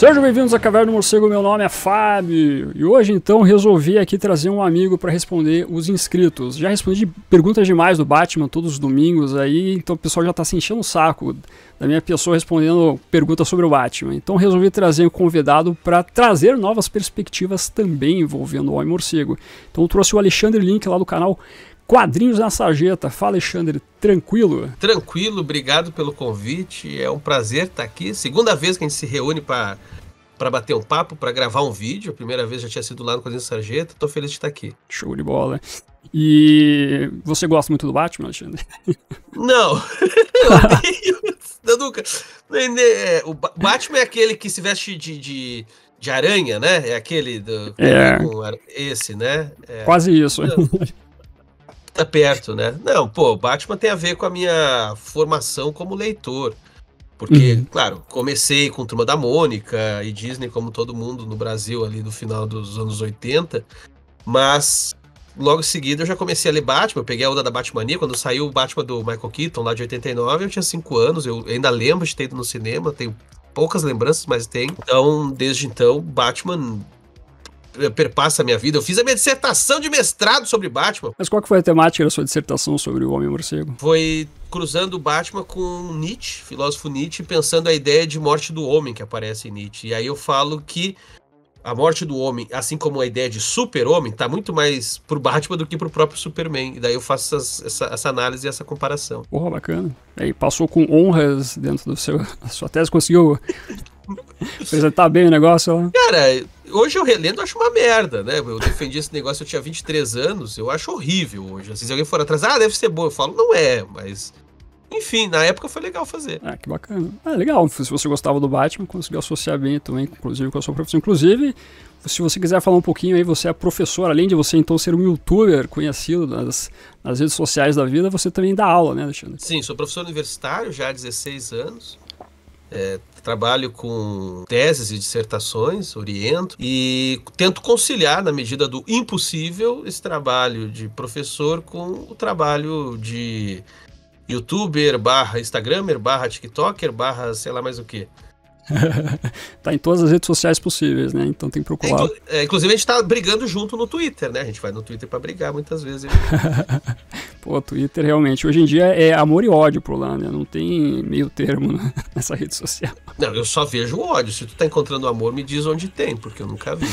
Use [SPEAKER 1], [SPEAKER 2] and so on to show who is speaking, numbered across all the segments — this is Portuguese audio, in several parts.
[SPEAKER 1] Sejam bem-vindos à Caverna do Morcego, meu nome é Fábio e hoje então resolvi aqui trazer um amigo para responder os inscritos. Já respondi perguntas demais do Batman todos os domingos aí, então o pessoal já está se enchendo o saco da minha pessoa respondendo perguntas sobre o Batman. Então resolvi trazer um convidado para trazer novas perspectivas também envolvendo o Homem Morcego. Então trouxe o Alexandre Link lá do canal Quadrinhos na Sarjeta. Fala, Alexandre, tranquilo?
[SPEAKER 2] Tranquilo, obrigado pelo convite. É um prazer estar aqui. Segunda vez que a gente se reúne para para bater um papo, para gravar um vídeo. A primeira vez já tinha sido lá no quadrinho Sarjeta. Tô feliz de estar aqui.
[SPEAKER 1] Show de bola. E você gosta muito do Batman, Alexandre?
[SPEAKER 2] Não. Eu, eu nunca. É, o Batman é aquele que se veste de, de, de aranha, né? É aquele do. É. Esse, né? É. Quase isso. tá perto, né? Não, pô, Batman tem a ver com a minha formação como leitor. Porque, uhum. claro, comecei com Turma da Mônica e Disney, como todo mundo no Brasil, ali no final dos anos 80. Mas logo em seguida eu já comecei a ler Batman. Eu peguei a onda da Batmania. Quando saiu o Batman do Michael Keaton, lá de 89, eu tinha 5 anos. Eu ainda lembro de ter ido no cinema. Tenho poucas lembranças, mas tem. Então, desde então, Batman perpassa a minha vida. Eu fiz a minha dissertação de mestrado sobre Batman.
[SPEAKER 1] Mas qual que foi a temática da sua dissertação sobre o Homem-Morcego?
[SPEAKER 2] Foi cruzando Batman com Nietzsche, filósofo Nietzsche, pensando a ideia de morte do homem que aparece em Nietzsche. E aí eu falo que a morte do homem, assim como a ideia de super-homem, tá muito mais pro Batman do que pro próprio Superman. E daí eu faço essas, essa, essa, análise e essa comparação.
[SPEAKER 1] Porra, bacana. Aí passou com honras dentro do seu, da sua tese, conseguiu apresentar bem o negócio lá.
[SPEAKER 2] Cara, hoje eu relendo, eu acho uma merda, né? Eu defendi esse negócio, eu tinha 23 anos, eu acho horrível hoje. Assim, se alguém for atrás, ah, deve ser bom. Eu falo, não é, mas enfim, na época foi legal fazer. Ah,
[SPEAKER 1] que bacana. Ah, legal. Se você gostava do Batman, conseguiu associar bem também, inclusive, com a sua profissão. Inclusive, se você quiser falar um pouquinho aí, você é professor, além de você então ser um youtuber conhecido nas, nas redes sociais da vida, você também dá aula, né, Alexandre? Sim,
[SPEAKER 2] sou professor universitário já há 16 anos. É, trabalho com teses e dissertações, oriento e tento conciliar, na medida do impossível, esse trabalho de professor com o trabalho de youtuber, barra instagramer, barra tiktoker, barra sei lá mais o que.
[SPEAKER 1] tá em todas as redes sociais possíveis, né? Então tem que procurar.
[SPEAKER 2] É, inclusive a gente tá brigando junto no Twitter, né? A gente vai no Twitter para brigar muitas vezes.
[SPEAKER 1] Pô, Twitter realmente. Hoje em dia é amor e ódio por lá, né? Não tem meio termo né? nessa rede social.
[SPEAKER 2] Não, eu só vejo ódio. Se tu tá encontrando amor, me diz onde tem, porque eu nunca vi.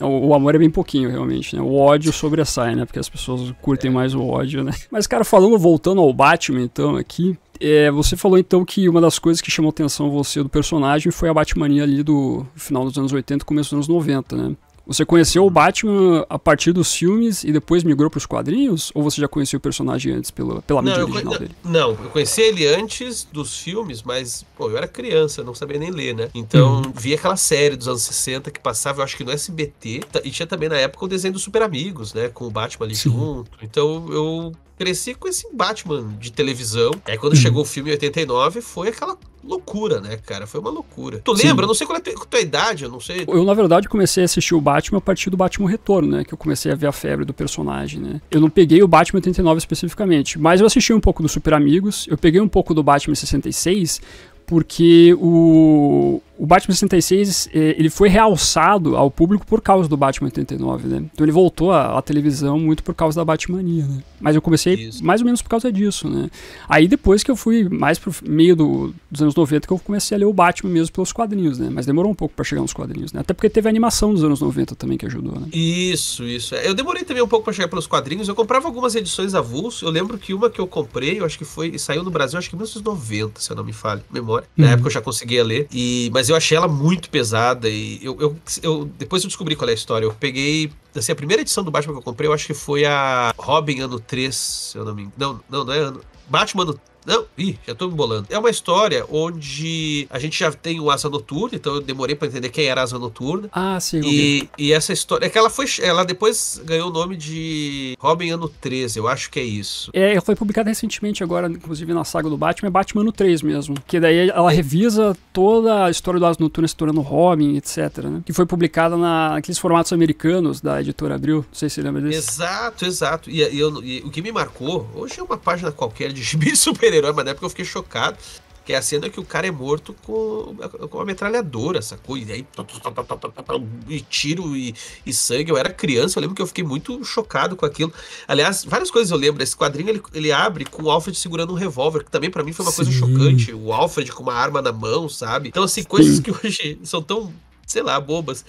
[SPEAKER 1] O, o, amor é bem pouquinho, realmente, né? O ódio sobressai, né? Porque as pessoas curtem mais o ódio, né? Mas, cara, falando, voltando ao Batman, então, aqui. É, você falou então que uma das coisas que chamou atenção você do personagem foi a Batmania ali do final dos anos 80, começo dos anos 90, né? Você conheceu o Batman a partir dos filmes e depois migrou para os quadrinhos? Ou você já conheceu o personagem antes pela, pela não, mídia original dele?
[SPEAKER 2] Não, eu conheci ele antes dos filmes, mas pô, eu era criança, não sabia nem ler, né? Então hum. vi aquela série dos anos 60 que passava, eu acho que no SBT, e tinha também na época o desenho dos Super Amigos, né? Com o Batman ali Sim. junto. Então eu cresci com esse Batman de televisão. Aí quando uhum. chegou o filme em 89, foi aquela loucura, né, cara? Foi uma loucura. Tu lembra? Sim. Eu não sei qual é a tua, é tua, idade, eu não sei. Eu,
[SPEAKER 1] na verdade, comecei a assistir o Batman a partir do Batman Retorno, né? Que eu comecei a ver a febre do personagem, né? Eu não peguei o Batman 89 especificamente, mas eu assisti um pouco do Super Amigos, eu peguei um pouco do Batman 66, porque o, o Batman 66 é, ele foi realçado ao público por causa do Batman 89, né? Então ele voltou à, à televisão muito por causa da Batmania, né? Mas eu comecei Isso. mais ou menos por causa disso, né? Aí depois que eu fui mais pro meio do, dos anos 90 que eu comecei a ler o Batman mesmo pelos quadrinhos, né? Mas demorou um pouco para chegar nos quadrinhos, né? Até porque teve a animação dos anos 90 também que ajudou, né?
[SPEAKER 2] Isso, isso. É, eu demorei também um pouco para chegar pelos quadrinhos. Eu comprava algumas edições avulso. Eu lembro que uma que eu comprei, eu acho que foi, saiu no Brasil, acho que em 1990, se eu não me falho, memória. Uhum. Na época eu já conseguia ler. E mas mas eu achei ela muito pesada e eu, eu, eu, depois eu descobri qual é a história. Eu peguei, assim, a primeira edição do Batman que eu comprei, eu acho que foi a Robin ano 3, se eu não me engano. Não, não, não é ano. Batman ano não, ih, já tô me bolando. É uma história onde a gente já tem o Asa Noturna, então eu demorei para entender quem era Asa Noturna. Ah, sim. E, e, essa história. É que ela foi. Ela depois ganhou o nome de Robin Ano 13, eu acho que é isso.
[SPEAKER 1] É, foi publicada recentemente agora, inclusive na saga do Batman, é Batman Ano 3 mesmo. Que daí ela revisa toda a história do Asa Noturna se tornando Robin, etc. Né? Que foi publicada naqueles formatos americanos da editora Abril. Não sei se você lembra disso.
[SPEAKER 2] Exato, exato. E, e, eu, e o que me marcou, hoje é uma página qualquer de gibi super super-herói, mas na época eu fiquei chocado. Que é a cena que o cara é morto com, com a metralhadora, coisa. E aí, tá, tá, tá, e tiro e, e, sangue. Eu era criança, eu lembro que eu fiquei muito chocado com aquilo. Aliás, várias coisas eu lembro. Esse quadrinho ele, ele abre com o Alfred segurando um revólver, que também para mim foi uma Sim. coisa chocante. O Alfred com uma arma na mão, sabe? Então, assim, coisas que hoje são tão, sei lá, bobas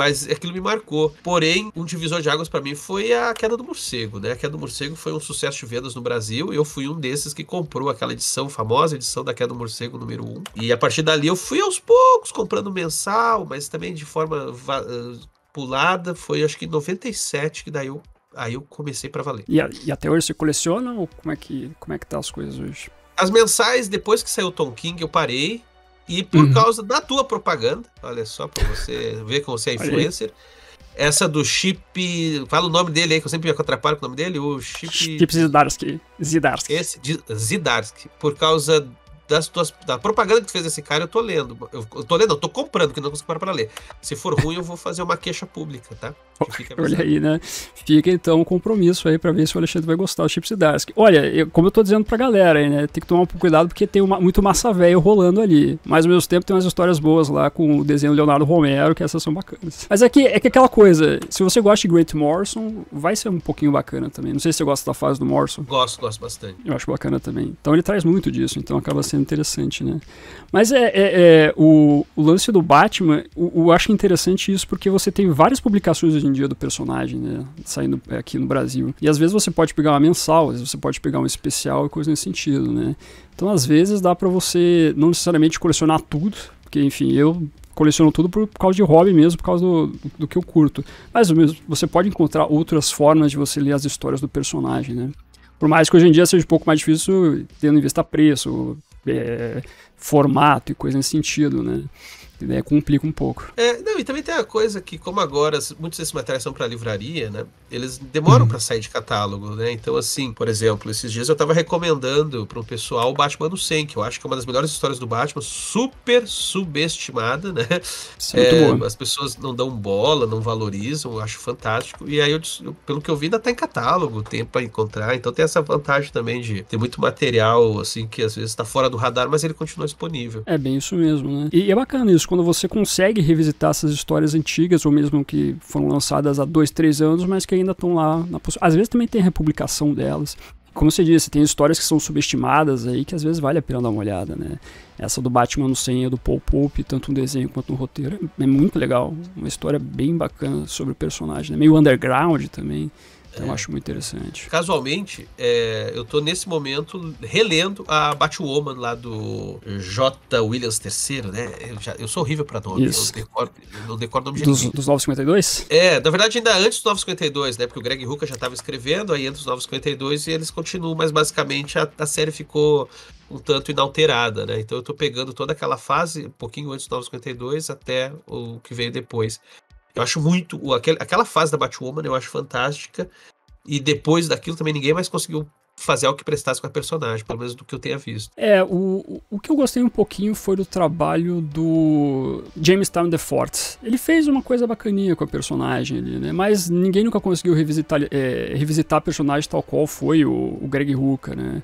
[SPEAKER 2] mas aquilo me marcou. Porém, um divisor de águas para mim foi a queda do morcego, né? A queda do morcego foi um sucesso de vendas no Brasil. Eu fui um desses que comprou aquela edição famosa, edição da queda do morcego número 1. E a partir dali eu fui aos poucos comprando mensal, mas também de forma ah, pulada. Foi acho que em 97 que daí eu aí eu comecei para valer. E,
[SPEAKER 1] e, até hoje você coleciona ou como é que como é que tá as coisas hoje?
[SPEAKER 2] As mensais, depois que saiu Tom King, eu parei. E por uhum. causa da tua propaganda, olha só, para você ver como você é influencer. Essa do Chip. Fala o nome dele aí, que eu sempre me atrapalho com o nome dele. O Chip. Chip
[SPEAKER 1] Zidarsky. Zidarsky. Esse,
[SPEAKER 2] Zidarsky. Por causa das tuas, da propaganda que tu fez desse cara, eu tô lendo. Eu, eu tô lendo, eu tô comprando, que não consigo parar pra ler. Se for ruim, eu vou fazer uma queixa pública, tá? Olha aí,
[SPEAKER 1] né? Fica então o um compromisso aí pra ver se o Alexandre vai gostar do Chip Zdarsky. Olha, eu, como eu tô dizendo pra galera aí, né? Tem que tomar um pouco cuidado porque tem uma, muito massa velho rolando ali. Mas ao mesmo tempo tem umas histórias boas lá com o desenho do Leonardo Romero, que essas são bacanas. Mas é é que aquela coisa, se você gosta de Great Morrison, vai ser um pouquinho bacana também. Não sei se você gosta da fase do Morrison. Gosto,
[SPEAKER 2] gosto bastante. Eu acho
[SPEAKER 1] bacana também. Então ele traz muito disso, então acaba sendo sendo interessante, né? Mas é, é, é o, o, lance do Batman, eu acho interessante isso porque você tem várias publicações hoje em dia do personagem, né? Saindo é, aqui no Brasil. E às vezes você pode pegar uma mensal, às vezes você pode pegar um especial e coisa nesse sentido, né? Então às vezes dá para você não necessariamente colecionar tudo, porque enfim, eu coleciono tudo por causa de hobby mesmo, por causa do, do que eu curto. Mas você pode encontrar outras formas de você ler as histórias do personagem, né? Por mais que hoje em dia seja um pouco mais difícil, tendo em vista preço, é, formato e coisa nesse sentido, né? Né, complica um pouco.
[SPEAKER 2] É, não, e também tem a coisa que, como agora muitos desses materiais são para livraria, né? Eles demoram uhum. para sair de catálogo, né? Então, assim, por exemplo, esses dias eu tava recomendando para um pessoal o Batman do 100, que eu acho que é uma das melhores histórias do Batman, super subestimada, né? é, as pessoas não dão bola, não valorizam, eu acho fantástico. E aí, eu, eu, pelo que eu vi, ainda tá em catálogo, tem para encontrar. Então, tem essa vantagem também de ter muito material, assim, que às vezes tá fora do radar, mas ele continua disponível.
[SPEAKER 1] É bem isso mesmo, né? E é bacana isso quando você consegue revisitar essas histórias antigas, ou mesmo que foram lançadas há dois, três anos, mas que ainda estão lá. Na Às vezes também tem republicação delas. Como você disse, tem histórias que são subestimadas aí, que às vezes vale a pena dar uma olhada, né? Essa do Batman no Senha, do Paul Pope, tanto no desenho quanto no roteiro, é muito legal. Uma história bem bacana sobre o personagem, né? Meio underground também. Então, eu acho muito interessante.
[SPEAKER 2] Casualmente, é, eu estou nesse momento relendo a Batwoman lá do J. Williams III, né? Eu, já, eu sou horrível
[SPEAKER 1] para nome. Isso. Eu
[SPEAKER 2] decoro, eu decoro nome dos,
[SPEAKER 1] dos 952?
[SPEAKER 2] É, na verdade, ainda antes dos 952, né? Porque o Greg Rucka já estava escrevendo, aí entra os 952 e eles continuam, mas basicamente a, a série ficou um tanto inalterada, né? Então eu estou pegando toda aquela fase, um pouquinho antes dos 952 até o que veio depois. Eu acho muito. aquela fase da Batwoman eu acho fantástica. E depois daquilo também ninguém mais conseguiu fazer algo que prestasse com a personagem, pelo menos do que eu tenha visto.
[SPEAKER 1] É, o, o que eu gostei um pouquinho foi do trabalho do James The Fort. Ele fez uma coisa bacaninha com a personagem ali, né? Mas ninguém nunca conseguiu revisitar, é, revisitar a personagem tal qual foi o, o Greg Hooker, né?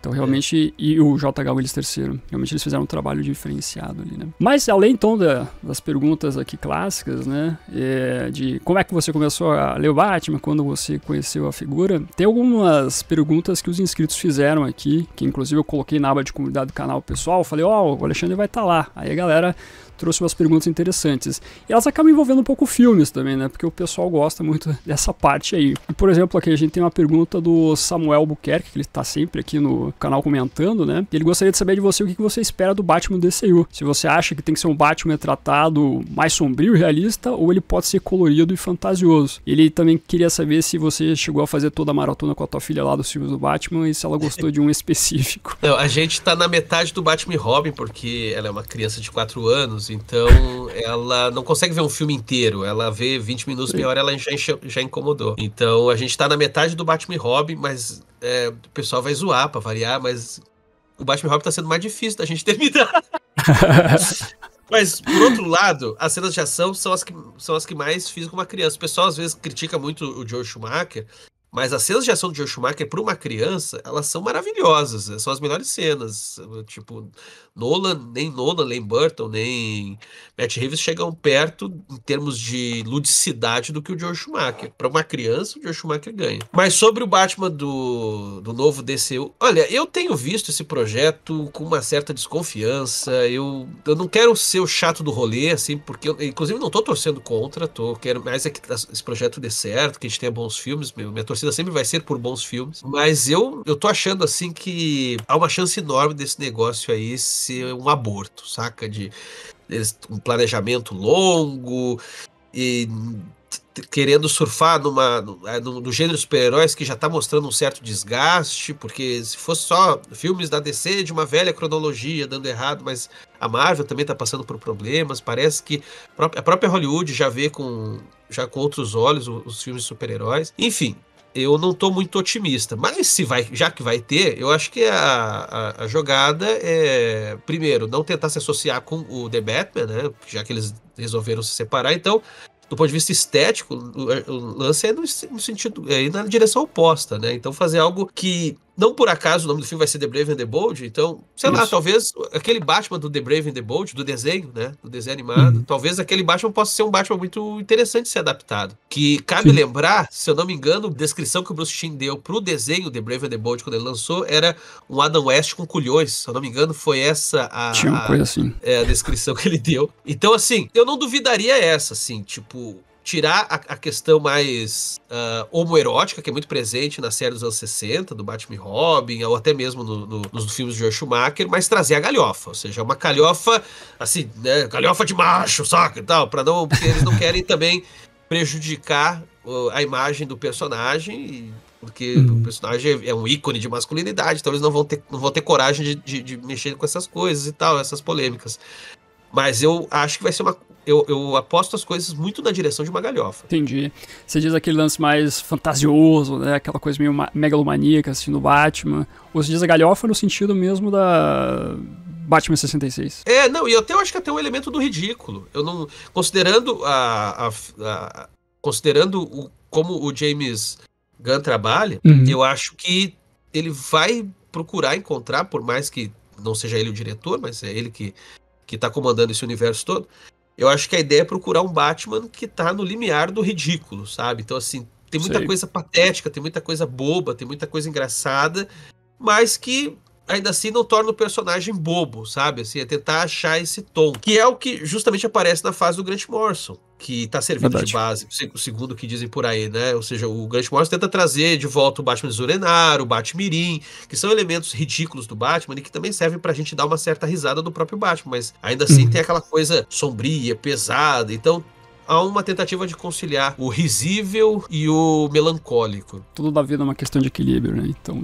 [SPEAKER 1] Então é. realmente, é. e o J.H. Willis III, realmente eles fizeram um trabalho diferenciado ali, né? Mas além então da, das perguntas aqui clássicas, né, é, de como é que você começou a ler o Batman, quando você conheceu a figura, tem algumas perguntas que os inscritos fizeram aqui, que inclusive eu coloquei na aba de comunidade do canal pessoal, falei, ó, oh, o Alexandre vai estar tá lá. Aí a galera trouxe umas perguntas interessantes. E elas acabam envolvendo um pouco filmes também, né? Porque o pessoal gosta muito dessa parte aí. E, por exemplo, aqui a gente tem uma pergunta do Samuel Buquerque, que ele está sempre aqui no canal comentando, né? Ele gostaria de saber de você o que você espera do Batman do DCU. Se você acha que tem que ser um Batman tratado mais sombrio e realista, ou ele pode ser colorido e fantasioso. Ele também queria saber se você chegou a fazer toda a maratona com a tua filha lá dos filmes do Batman e se ela gostou de um específico.
[SPEAKER 2] Não, a gente está na metade do Batman e Robin, porque ela é uma criança de 4 anos isso. Então, ela não consegue ver um filme inteiro. Ela vê 20 minutos, meia hora, ela já, já incomodou. Então, a gente tá na metade do Batman e Robin, mas é, o pessoal vai zoar pra variar, mas o Batman e Robin tá sendo mais difícil da gente terminar. Mas, por outro lado, as cenas de ação são as que, são as que mais fiz com uma criança. O pessoal às vezes critica muito o Joe Schumacher, mas as cenas de ação do Joe Schumacher para uma criança, elas são maravilhosas, né? são as melhores cenas. Tipo, Nolan, nem Nolan, nem Burton, nem Matt Reeves chegam perto em termos de ludicidade do que o Joe Schumacher. Para uma criança, o Joe Schumacher ganha. Mas sobre o Batman do, do novo DCU, olha, eu tenho visto esse projeto com uma certa desconfiança. Eu, eu não quero ser o chato do rolê, assim, porque eu, inclusive não estou torcendo contra, tô, quero mais é que esse projeto dê certo, que a gente tenha bons filmes, minha torcida torcida sempre vai ser por bons filmes. Mas eu, eu tô achando assim que há uma chance enorme desse negócio aí ser um aborto, saca? De um planejamento longo e querendo surfar numa, no, é, no gênero super-heróis que já está mostrando um certo desgaste, porque se fosse só filmes da DC de uma velha cronologia dando errado, mas a Marvel também está passando por problemas, parece que a própria Hollywood já vê com já com outros olhos os, os filmes super-heróis. Enfim, eu não estou muito otimista. Mas se vai, já que vai ter, eu acho que a, a, a, jogada é, primeiro, não tentar se associar com o The Batman, né? Já que eles resolveram se separar, então, do ponto de vista estético, o, o lance é no, no sentido, é ir na direção oposta, né? Então fazer algo que não por acaso o nome do filme vai ser The Brave and the Bold, então, sei Isso. lá, talvez aquele Batman do The Brave and the Bold, do desenho, né? Do desenho animado, uhum. talvez aquele Batman possa ser um Batman muito interessante de ser adaptado. Que cabe Sim. lembrar, se eu não me engano, a descrição que o Bruce Timm deu pro desenho The Brave and the Bold quando ele lançou era um Adam West com culhões. Se eu não me engano, foi essa a, Tinha assim. a, é, a descrição que ele deu. Então, assim, eu não duvidaria essa, assim, tipo, tirar a, a questão mais uh, homoerótica, que é muito presente na série dos anos 60, do Batman e Robin, ou até mesmo no, no, nos filmes de George Schumacher, mas trazer a galhofa, ou seja, uma calhofa, assim, né, galhofa de macho, saca, e tal, para não, porque eles não querem também prejudicar uh, a imagem do personagem e porque uhum. o personagem é um ícone de masculinidade, então eles não vão ter, não vão ter coragem de, de, de, mexer com essas coisas e tal, essas polêmicas. Mas eu acho que vai ser uma, eu, eu aposto as coisas muito na direção de uma galhofa.
[SPEAKER 1] Entendi. Você diz aquele lance mais fantasioso, né? Aquela coisa meio megalomaníaca, assim, no Batman. Ou você diz a galhofa no sentido mesmo da... Batman 66.
[SPEAKER 2] É, não, e eu até eu acho que até um elemento do ridículo. Eu não. Considerando a. a, a considerando o, como o James Gunn trabalha, uhum. eu acho que ele vai procurar encontrar, por mais que não seja ele o diretor, mas é ele que, que tá comandando esse universo todo eu acho que a ideia é procurar um Batman que tá no limiar do ridículo, sabe? Então, assim, tem muita coisa patética, tem muita coisa boba, tem muita coisa engraçada, mas que ainda assim não torna o personagem bobo, sabe? Assim, é tentar achar esse tom, que é o que justamente aparece na fase do Grant Morrison. Que tá servindo Verdade. de base, segundo o que dizem por aí, né? Ou seja, o Grant Morrison tenta trazer de volta o Batman Zurenar, o Batmirim, que são elementos ridículos do Batman e que também servem pra gente dar uma certa risada do próprio Batman, mas ainda assim uhum. tem aquela coisa sombria, pesada. Então há uma tentativa de conciliar o risível
[SPEAKER 1] e o melancólico. Tudo da vida é uma questão de equilíbrio, né? Então,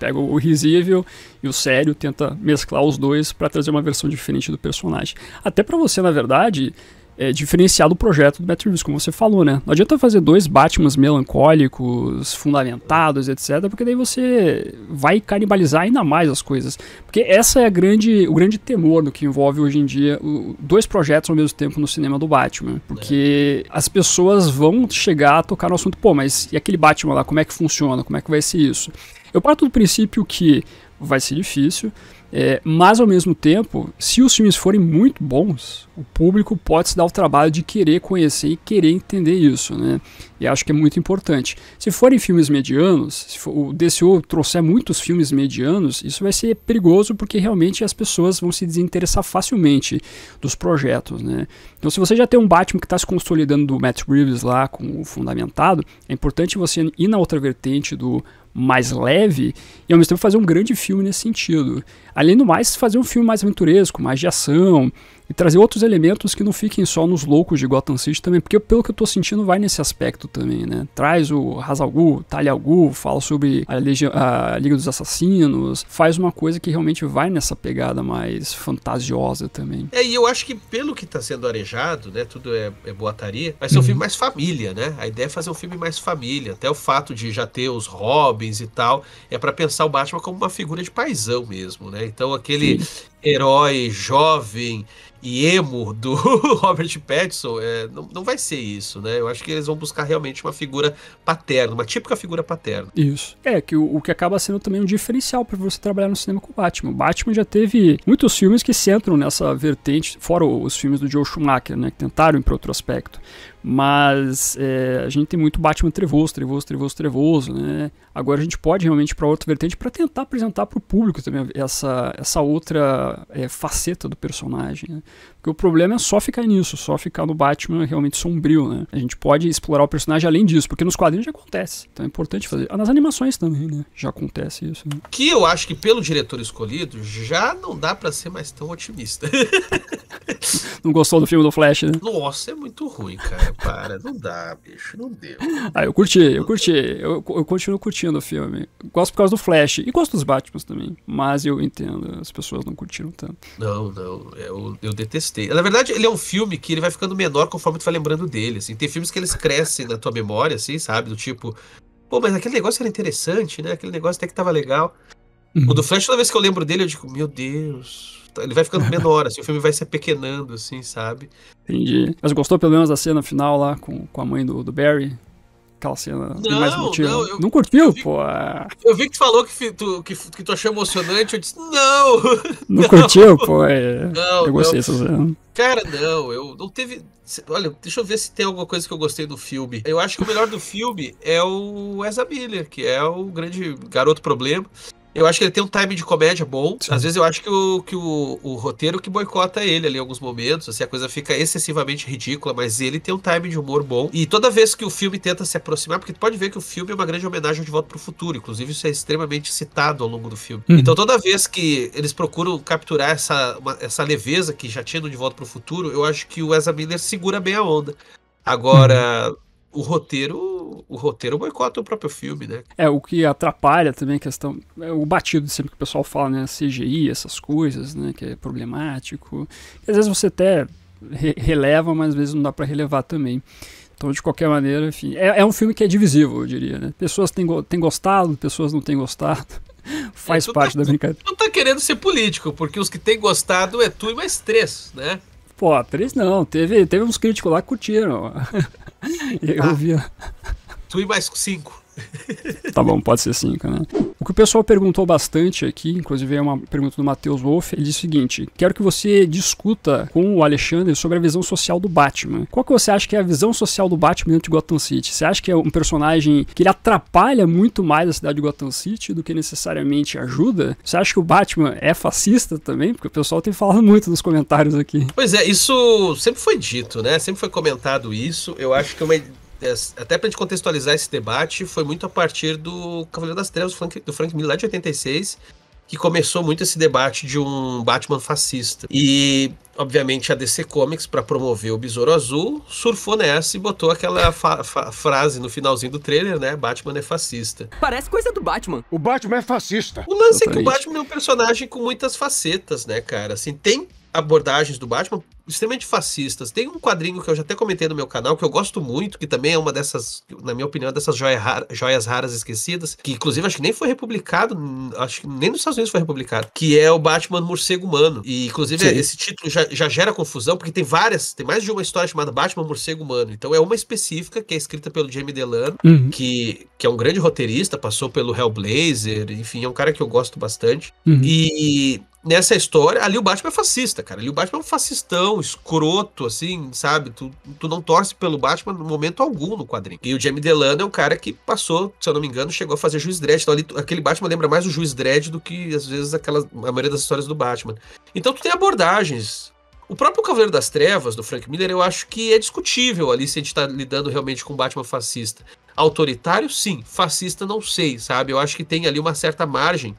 [SPEAKER 1] pega o risível e o sério, tenta mesclar os dois para trazer uma versão diferente do personagem. Até para você, na verdade, é, diferenciar do projeto do Batman como você falou, né? Não adianta fazer dois Batmans melancólicos, fundamentados, etc, porque daí você vai canibalizar ainda mais as coisas. Porque essa é a grande, o grande temor do que envolve hoje em dia o, dois projetos ao mesmo tempo no cinema do Batman, porque é. as pessoas vão chegar a tocar no assunto, pô, mas e aquele Batman lá, como é que funciona? Como é que vai ser isso? Eu parto do princípio que vai ser difícil, é, mas ao mesmo tempo, se os filmes forem muito bons, o público pode se dar o trabalho de querer conhecer e querer entender isso, né? E acho que é muito importante. Se forem filmes medianos, se for, o DCO trouxer muitos filmes medianos, isso vai ser perigoso porque realmente as pessoas vão se desinteressar facilmente dos projetos, né? Então, se você já tem um Batman que está se consolidando do Matt Reeves lá com o fundamentado, é importante você ir na outra vertente do mais leve e ao mesmo tempo fazer um grande filme nesse sentido. Além do mais, fazer um filme mais aventuresco, mais de ação, e trazer outros elementos que não fiquem só nos loucos de Gotham City também, porque pelo que eu tô sentindo vai nesse aspecto também, né? Traz o Hazal Ghul, fala sobre a, a Liga dos Assassinos, faz uma coisa que realmente vai nessa pegada mais fantasiosa também.
[SPEAKER 2] É, e eu acho que pelo que tá sendo arejado, né, tudo é, é boataria, vai ser uhum. um filme mais família, né? A ideia é fazer um filme mais família, até o fato de já ter os Robins e tal, é para pensar o Batman como uma figura de paisão mesmo, né? Então aquele Sim herói jovem e emo do Robert Pattinson, é, não, não vai ser isso, né? Eu acho que eles vão buscar realmente uma figura paterna, uma típica figura paterna.
[SPEAKER 1] Isso. É, que o, o que acaba sendo também um diferencial para você trabalhar no cinema com o Batman. O Batman já teve muitos filmes que centram nessa vertente, fora os filmes do Joe Schumacher, né? Que tentaram ir para outro aspecto mas é, a gente tem muito Batman trevoso, trevoso, trevoso, trevoso, né? Agora a gente pode realmente para outra vertente para tentar apresentar para o público também essa, essa outra é, faceta do personagem, né? Porque o problema é só ficar nisso, só ficar no Batman realmente sombrio, né? A gente pode explorar o personagem além disso, porque nos quadrinhos já acontece. Então é importante fazer. Ah, nas animações também, né? Já acontece isso. Né?
[SPEAKER 2] Que eu acho que pelo diretor escolhido, já não dá para ser mais tão otimista.
[SPEAKER 1] não gostou do filme do Flash, né?
[SPEAKER 2] Nossa, é muito ruim, cara. Para, não dá, bicho, não deu. Ah,
[SPEAKER 1] eu curti, eu curti. Eu, eu continuo curtindo o filme. Gosto por causa do Flash. E gosto dos Batmans também. Mas eu entendo, as pessoas não curtiram tanto.
[SPEAKER 2] Não, não. Eu, eu detestei na verdade, ele é um filme que ele vai ficando menor conforme tu vai lembrando dele, assim. Tem filmes que eles crescem na tua memória, assim, sabe? Do tipo, pô, mas aquele negócio era interessante, né? Aquele negócio até que tava legal. Uhum. O do uhum. Flash, toda vez que eu lembro dele, eu digo, meu Deus. Tá, ele vai ficando menor, assim, o filme vai se apequenando, assim,
[SPEAKER 1] sabe? Entendi. Mas gostou pelo menos da cena final lá com, com a mãe do, do Barry? aquela cena não, mais emotiva. Não, eu, não curtiu, eu vi, pô?
[SPEAKER 2] Eu vi que tu falou que tu, que, que tu achou emocionante, eu disse, não!
[SPEAKER 1] Não, não curtiu, pô? É, não, eu gostei dessa cena.
[SPEAKER 2] Cara, não, eu não teve. Olha, deixa eu ver se tem alguma coisa que eu gostei do filme. Eu acho que o melhor do filme é o Ezra Miller, que é o grande garoto problema. Eu acho que ele tem um time de comédia bom. Sim. Às vezes eu acho que, o, que o, o, roteiro que boicota ele ali em alguns momentos, assim, a coisa fica excessivamente ridícula, mas ele tem um time de humor bom. E toda vez que o filme tenta se aproximar, porque tu pode ver que o filme é uma grande homenagem ao De Volta pro Futuro, inclusive isso é extremamente citado ao longo do filme. Uhum. Então toda vez que eles procuram capturar essa, uma, essa leveza que já tinha no De Volta pro Futuro, eu acho que o Ezra Miller segura bem a onda. Agora, uhum o roteiro o roteiro boicota o próprio filme, né?
[SPEAKER 1] É, o que atrapalha também a questão. É o batido sempre que o pessoal fala, né? CGI, essas coisas, né? Que é problemático. Às vezes você até re releva, mas às vezes não dá para relevar também. Então, de qualquer maneira, enfim. É, é, um filme que é divisivo eu diria, né? Pessoas têm, go têm gostado, pessoas não têm gostado. Faz é, parte tá, da brincadeira. Tu
[SPEAKER 2] não tá querendo ser político, porque os que têm gostado é tu e mais três, né?
[SPEAKER 1] Pô, três não. Teve, teve uns críticos lá que curtiram. eu ah, vi. Tu e mais cinco. tá bom, pode ser 5, né? O que o pessoal perguntou bastante aqui, inclusive é uma pergunta do Matheus Wolff, ele diz o seguinte: quero que você discuta com o Alexandre sobre a visão social do Batman. Qual que você acha que é a visão social do Batman dentro de Gotham City? Você acha que é um personagem que ele atrapalha muito mais a cidade de Gotham City do que necessariamente ajuda? Você acha que o Batman é fascista também? Porque o pessoal tem falado muito nos comentários aqui.
[SPEAKER 2] Pois é, isso sempre foi dito, né? Sempre foi comentado isso. Eu acho que é uma é, até pra gente contextualizar esse debate, foi muito a partir do Cavaleiro das Trevas, do Frank Miller, lá de 86, que começou muito esse debate de um Batman fascista. E, obviamente, a DC Comics, para promover o Besouro Azul, surfou nessa e botou aquela frase no finalzinho do trailer, né? Batman é fascista. Parece coisa do Batman. O Batman é fascista. O lance é que o Batman é um personagem com muitas facetas, né, cara? Assim, tem abordagens do Batman extremamente fascistas. Tem um quadrinho que eu já até comentei no meu canal, que eu gosto muito, que também é uma dessas, na minha opinião, dessas joia rara, joias raras esquecidas, que inclusive acho que nem foi republicado, acho que nem nos Estados Unidos foi republicado, que é o Batman Morcego Humano. E inclusive Sim. esse título já, já, gera confusão, porque tem várias, tem mais de uma história chamada Batman Morcego Humano. Então é uma específica, que é escrita pelo Jamie Delano, uhum. que, que é um grande roteirista, passou pelo Hellblazer, enfim, é um cara que eu gosto bastante. Uhum. E nessa história, ali o Batman é fascista, cara. Ali o Batman é um fascistão, escroto, assim, sabe? Tu, tu não torce pelo Batman no momento algum no quadrinho. E o Jamie Delano é um cara que passou, se eu não me engano, chegou a fazer Juiz Dredd. Então ali, aquele Batman lembra mais o Juiz Dredd do que, às vezes, aquelas, a maioria das histórias do Batman. Então tu tem abordagens o próprio Cavaleiro das Trevas, do Frank Miller, eu acho que é discutível ali se a gente tá lidando realmente com o Batman fascista. Autoritário, sim. Fascista, não sei, sabe? Eu acho que tem ali uma certa margem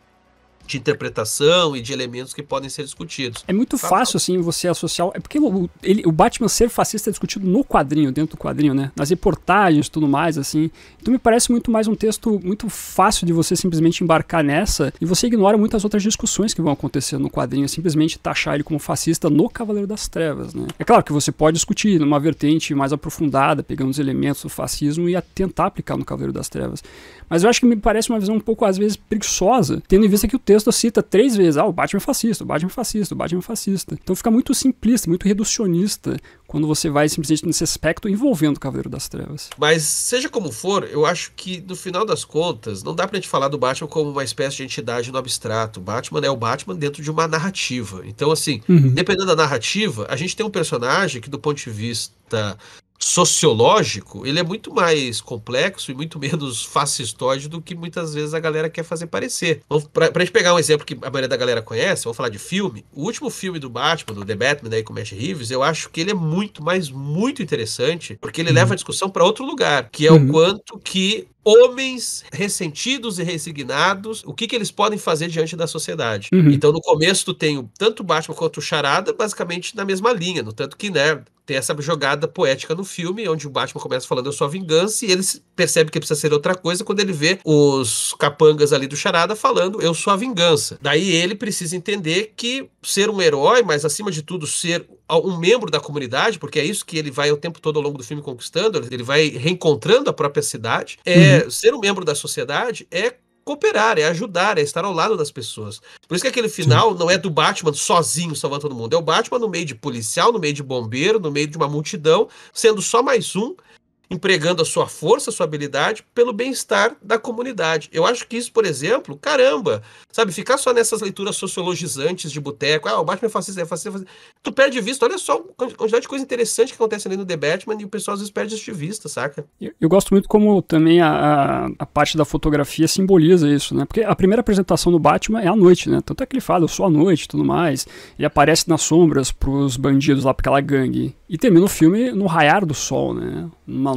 [SPEAKER 2] de interpretação e de elementos que podem ser discutidos. É muito tá
[SPEAKER 1] fácil, assim, você associar. É porque o, ele, o Batman ser fascista é discutido no quadrinho, dentro do quadrinho, né? Nas reportagens e tudo mais, assim. Então me parece muito mais um texto muito fácil de você simplesmente embarcar nessa e você ignora muitas outras discussões que vão acontecer no quadrinho. É simplesmente taxar ele como fascista no Cavaleiro das Trevas, né? É claro que você pode discutir numa vertente mais aprofundada, pegando os elementos do fascismo e tentar aplicar no Cavaleiro das Trevas. Mas eu acho que me parece uma visão um pouco, às vezes, preguiçosa, tendo em vista que o texto texto cita três vezes, ah, o Batman é fascista, o Batman é fascista, o Batman é fascista. Então fica muito simplista, muito reducionista quando você vai simplesmente nesse aspecto envolvendo o Cavaleiro das Trevas.
[SPEAKER 2] Mas seja como for, eu acho que no final das contas, não dá pra gente falar do Batman como uma espécie de entidade no abstrato. Batman é o Batman dentro de uma narrativa. Então, assim, uhum. dependendo da narrativa, a gente tem um personagem que, do ponto de vista sociológico, ele é muito mais complexo e muito menos fascistóide do que muitas vezes a galera quer fazer parecer. Vamos, pra, pra gente pegar um exemplo que a maioria da galera conhece, vou falar de filme. O último filme do Batman, do The Batman, aí com Matt Reeves, eu acho que ele é muito, mas muito interessante, porque ele uhum. leva a discussão para outro lugar, que é uhum. o quanto que homens ressentidos e resignados, o que, que eles podem fazer diante da sociedade. Uhum. Então, no começo, tu tem o, tanto o Batman quanto o Charada basicamente na mesma linha, no tanto que, né, tem essa jogada poética no filme, onde o Batman começa falando a sua vingança e ele percebe que precisa ser outra coisa quando ele vê os capangas ali do Charada falando eu sou a vingança. Daí ele precisa entender que ser um herói, mas acima de tudo ser um membro da comunidade, porque é isso que ele vai o tempo todo ao longo do filme conquistando, ele vai reencontrando a própria cidade. É, uhum. Ser um membro da sociedade é cooperar, é ajudar, é estar ao lado das pessoas. Por isso que aquele final Sim. não é do Batman sozinho salvando todo mundo, é o Batman no meio de policial, no meio de bombeiro, no meio de uma multidão, sendo só mais um empregando a sua força, a sua habilidade pelo bem-estar da comunidade. Eu acho que isso, por exemplo, caramba, sabe, ficar só nessas leituras sociologizantes de boteco, ah, o Batman é fascista, é fascista, é fascista. Tu perde vista, olha só a quantidade de coisa interessante que acontece ali no The Batman e o pessoal às vezes perde de vista, saca?
[SPEAKER 1] Eu, eu gosto muito como também a, a, a parte da fotografia simboliza isso, né? Porque a primeira apresentação do Batman é à noite, né? Tanto é que ele fala, eu sou à noite e tudo mais. Ele aparece nas sombras pros bandidos lá, pra aquela gangue. E termina o filme no raiar do sol, né? No,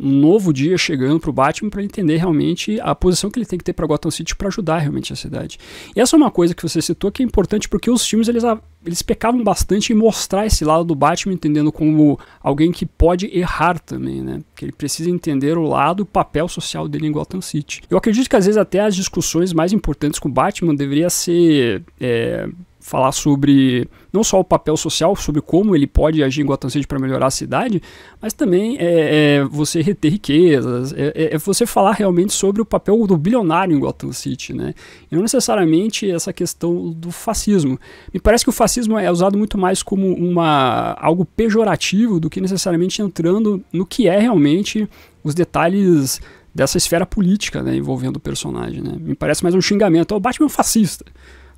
[SPEAKER 1] um novo dia chegando pro Batman para entender realmente a posição que ele tem que ter para Gotham City para ajudar realmente a cidade. E essa é uma coisa que você citou que é importante porque os filmes eles, eles pecavam bastante em mostrar esse lado do Batman entendendo como alguém que pode errar também, né? Que ele precisa entender o lado, o papel social dele em Gotham City. Eu acredito que às vezes até as discussões mais importantes com o Batman deveria ser é, falar sobre não só o papel social, sobre como ele pode agir em Gotham City para melhorar a cidade, mas também é, é você reter riquezas, é, é, é você falar realmente sobre o papel do bilionário em Gotham City, né? E não necessariamente essa questão do fascismo. Me parece que o fascismo é usado muito mais como uma algo pejorativo do que necessariamente entrando no que é realmente os detalhes dessa esfera política né, envolvendo o personagem. Né? Me parece mais um xingamento. O Batman é um fascista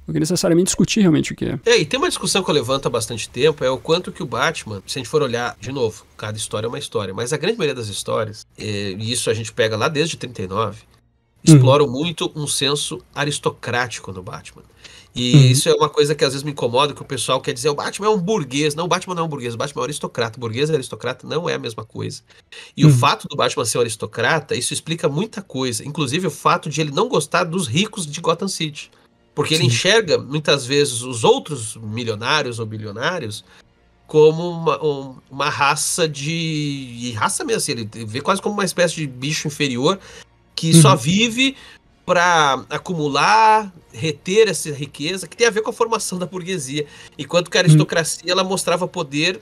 [SPEAKER 1] do que necessariamente discutir realmente o que é.
[SPEAKER 2] é. E tem uma discussão que eu levanto há bastante tempo, é o quanto que o Batman, se a gente for olhar, de novo, cada história é uma história, mas a grande maioria das histórias, é, e isso a gente pega lá desde 39, uhum. exploram uhum. muito um senso aristocrático no Batman. E uhum. isso é uma coisa que às vezes me incomoda, que o pessoal quer dizer, o Batman é um burguês. Não, o Batman não é um burguês, o Batman é um aristocrata. burguês e aristocrata não é a mesma coisa. E uhum. o fato do Batman ser um aristocrata, isso explica muita coisa. Inclusive o fato de ele não gostar dos ricos de Gotham City. Porque Sim. ele enxerga muitas vezes os outros milionários ou bilionários como uma, uma raça de. raça mesmo, assim, ele vê quase como uma espécie de bicho inferior que uhum. só vive para acumular, reter essa riqueza, que tem a ver com a formação da burguesia. Enquanto que a uhum. aristocracia uhum. ela mostrava poder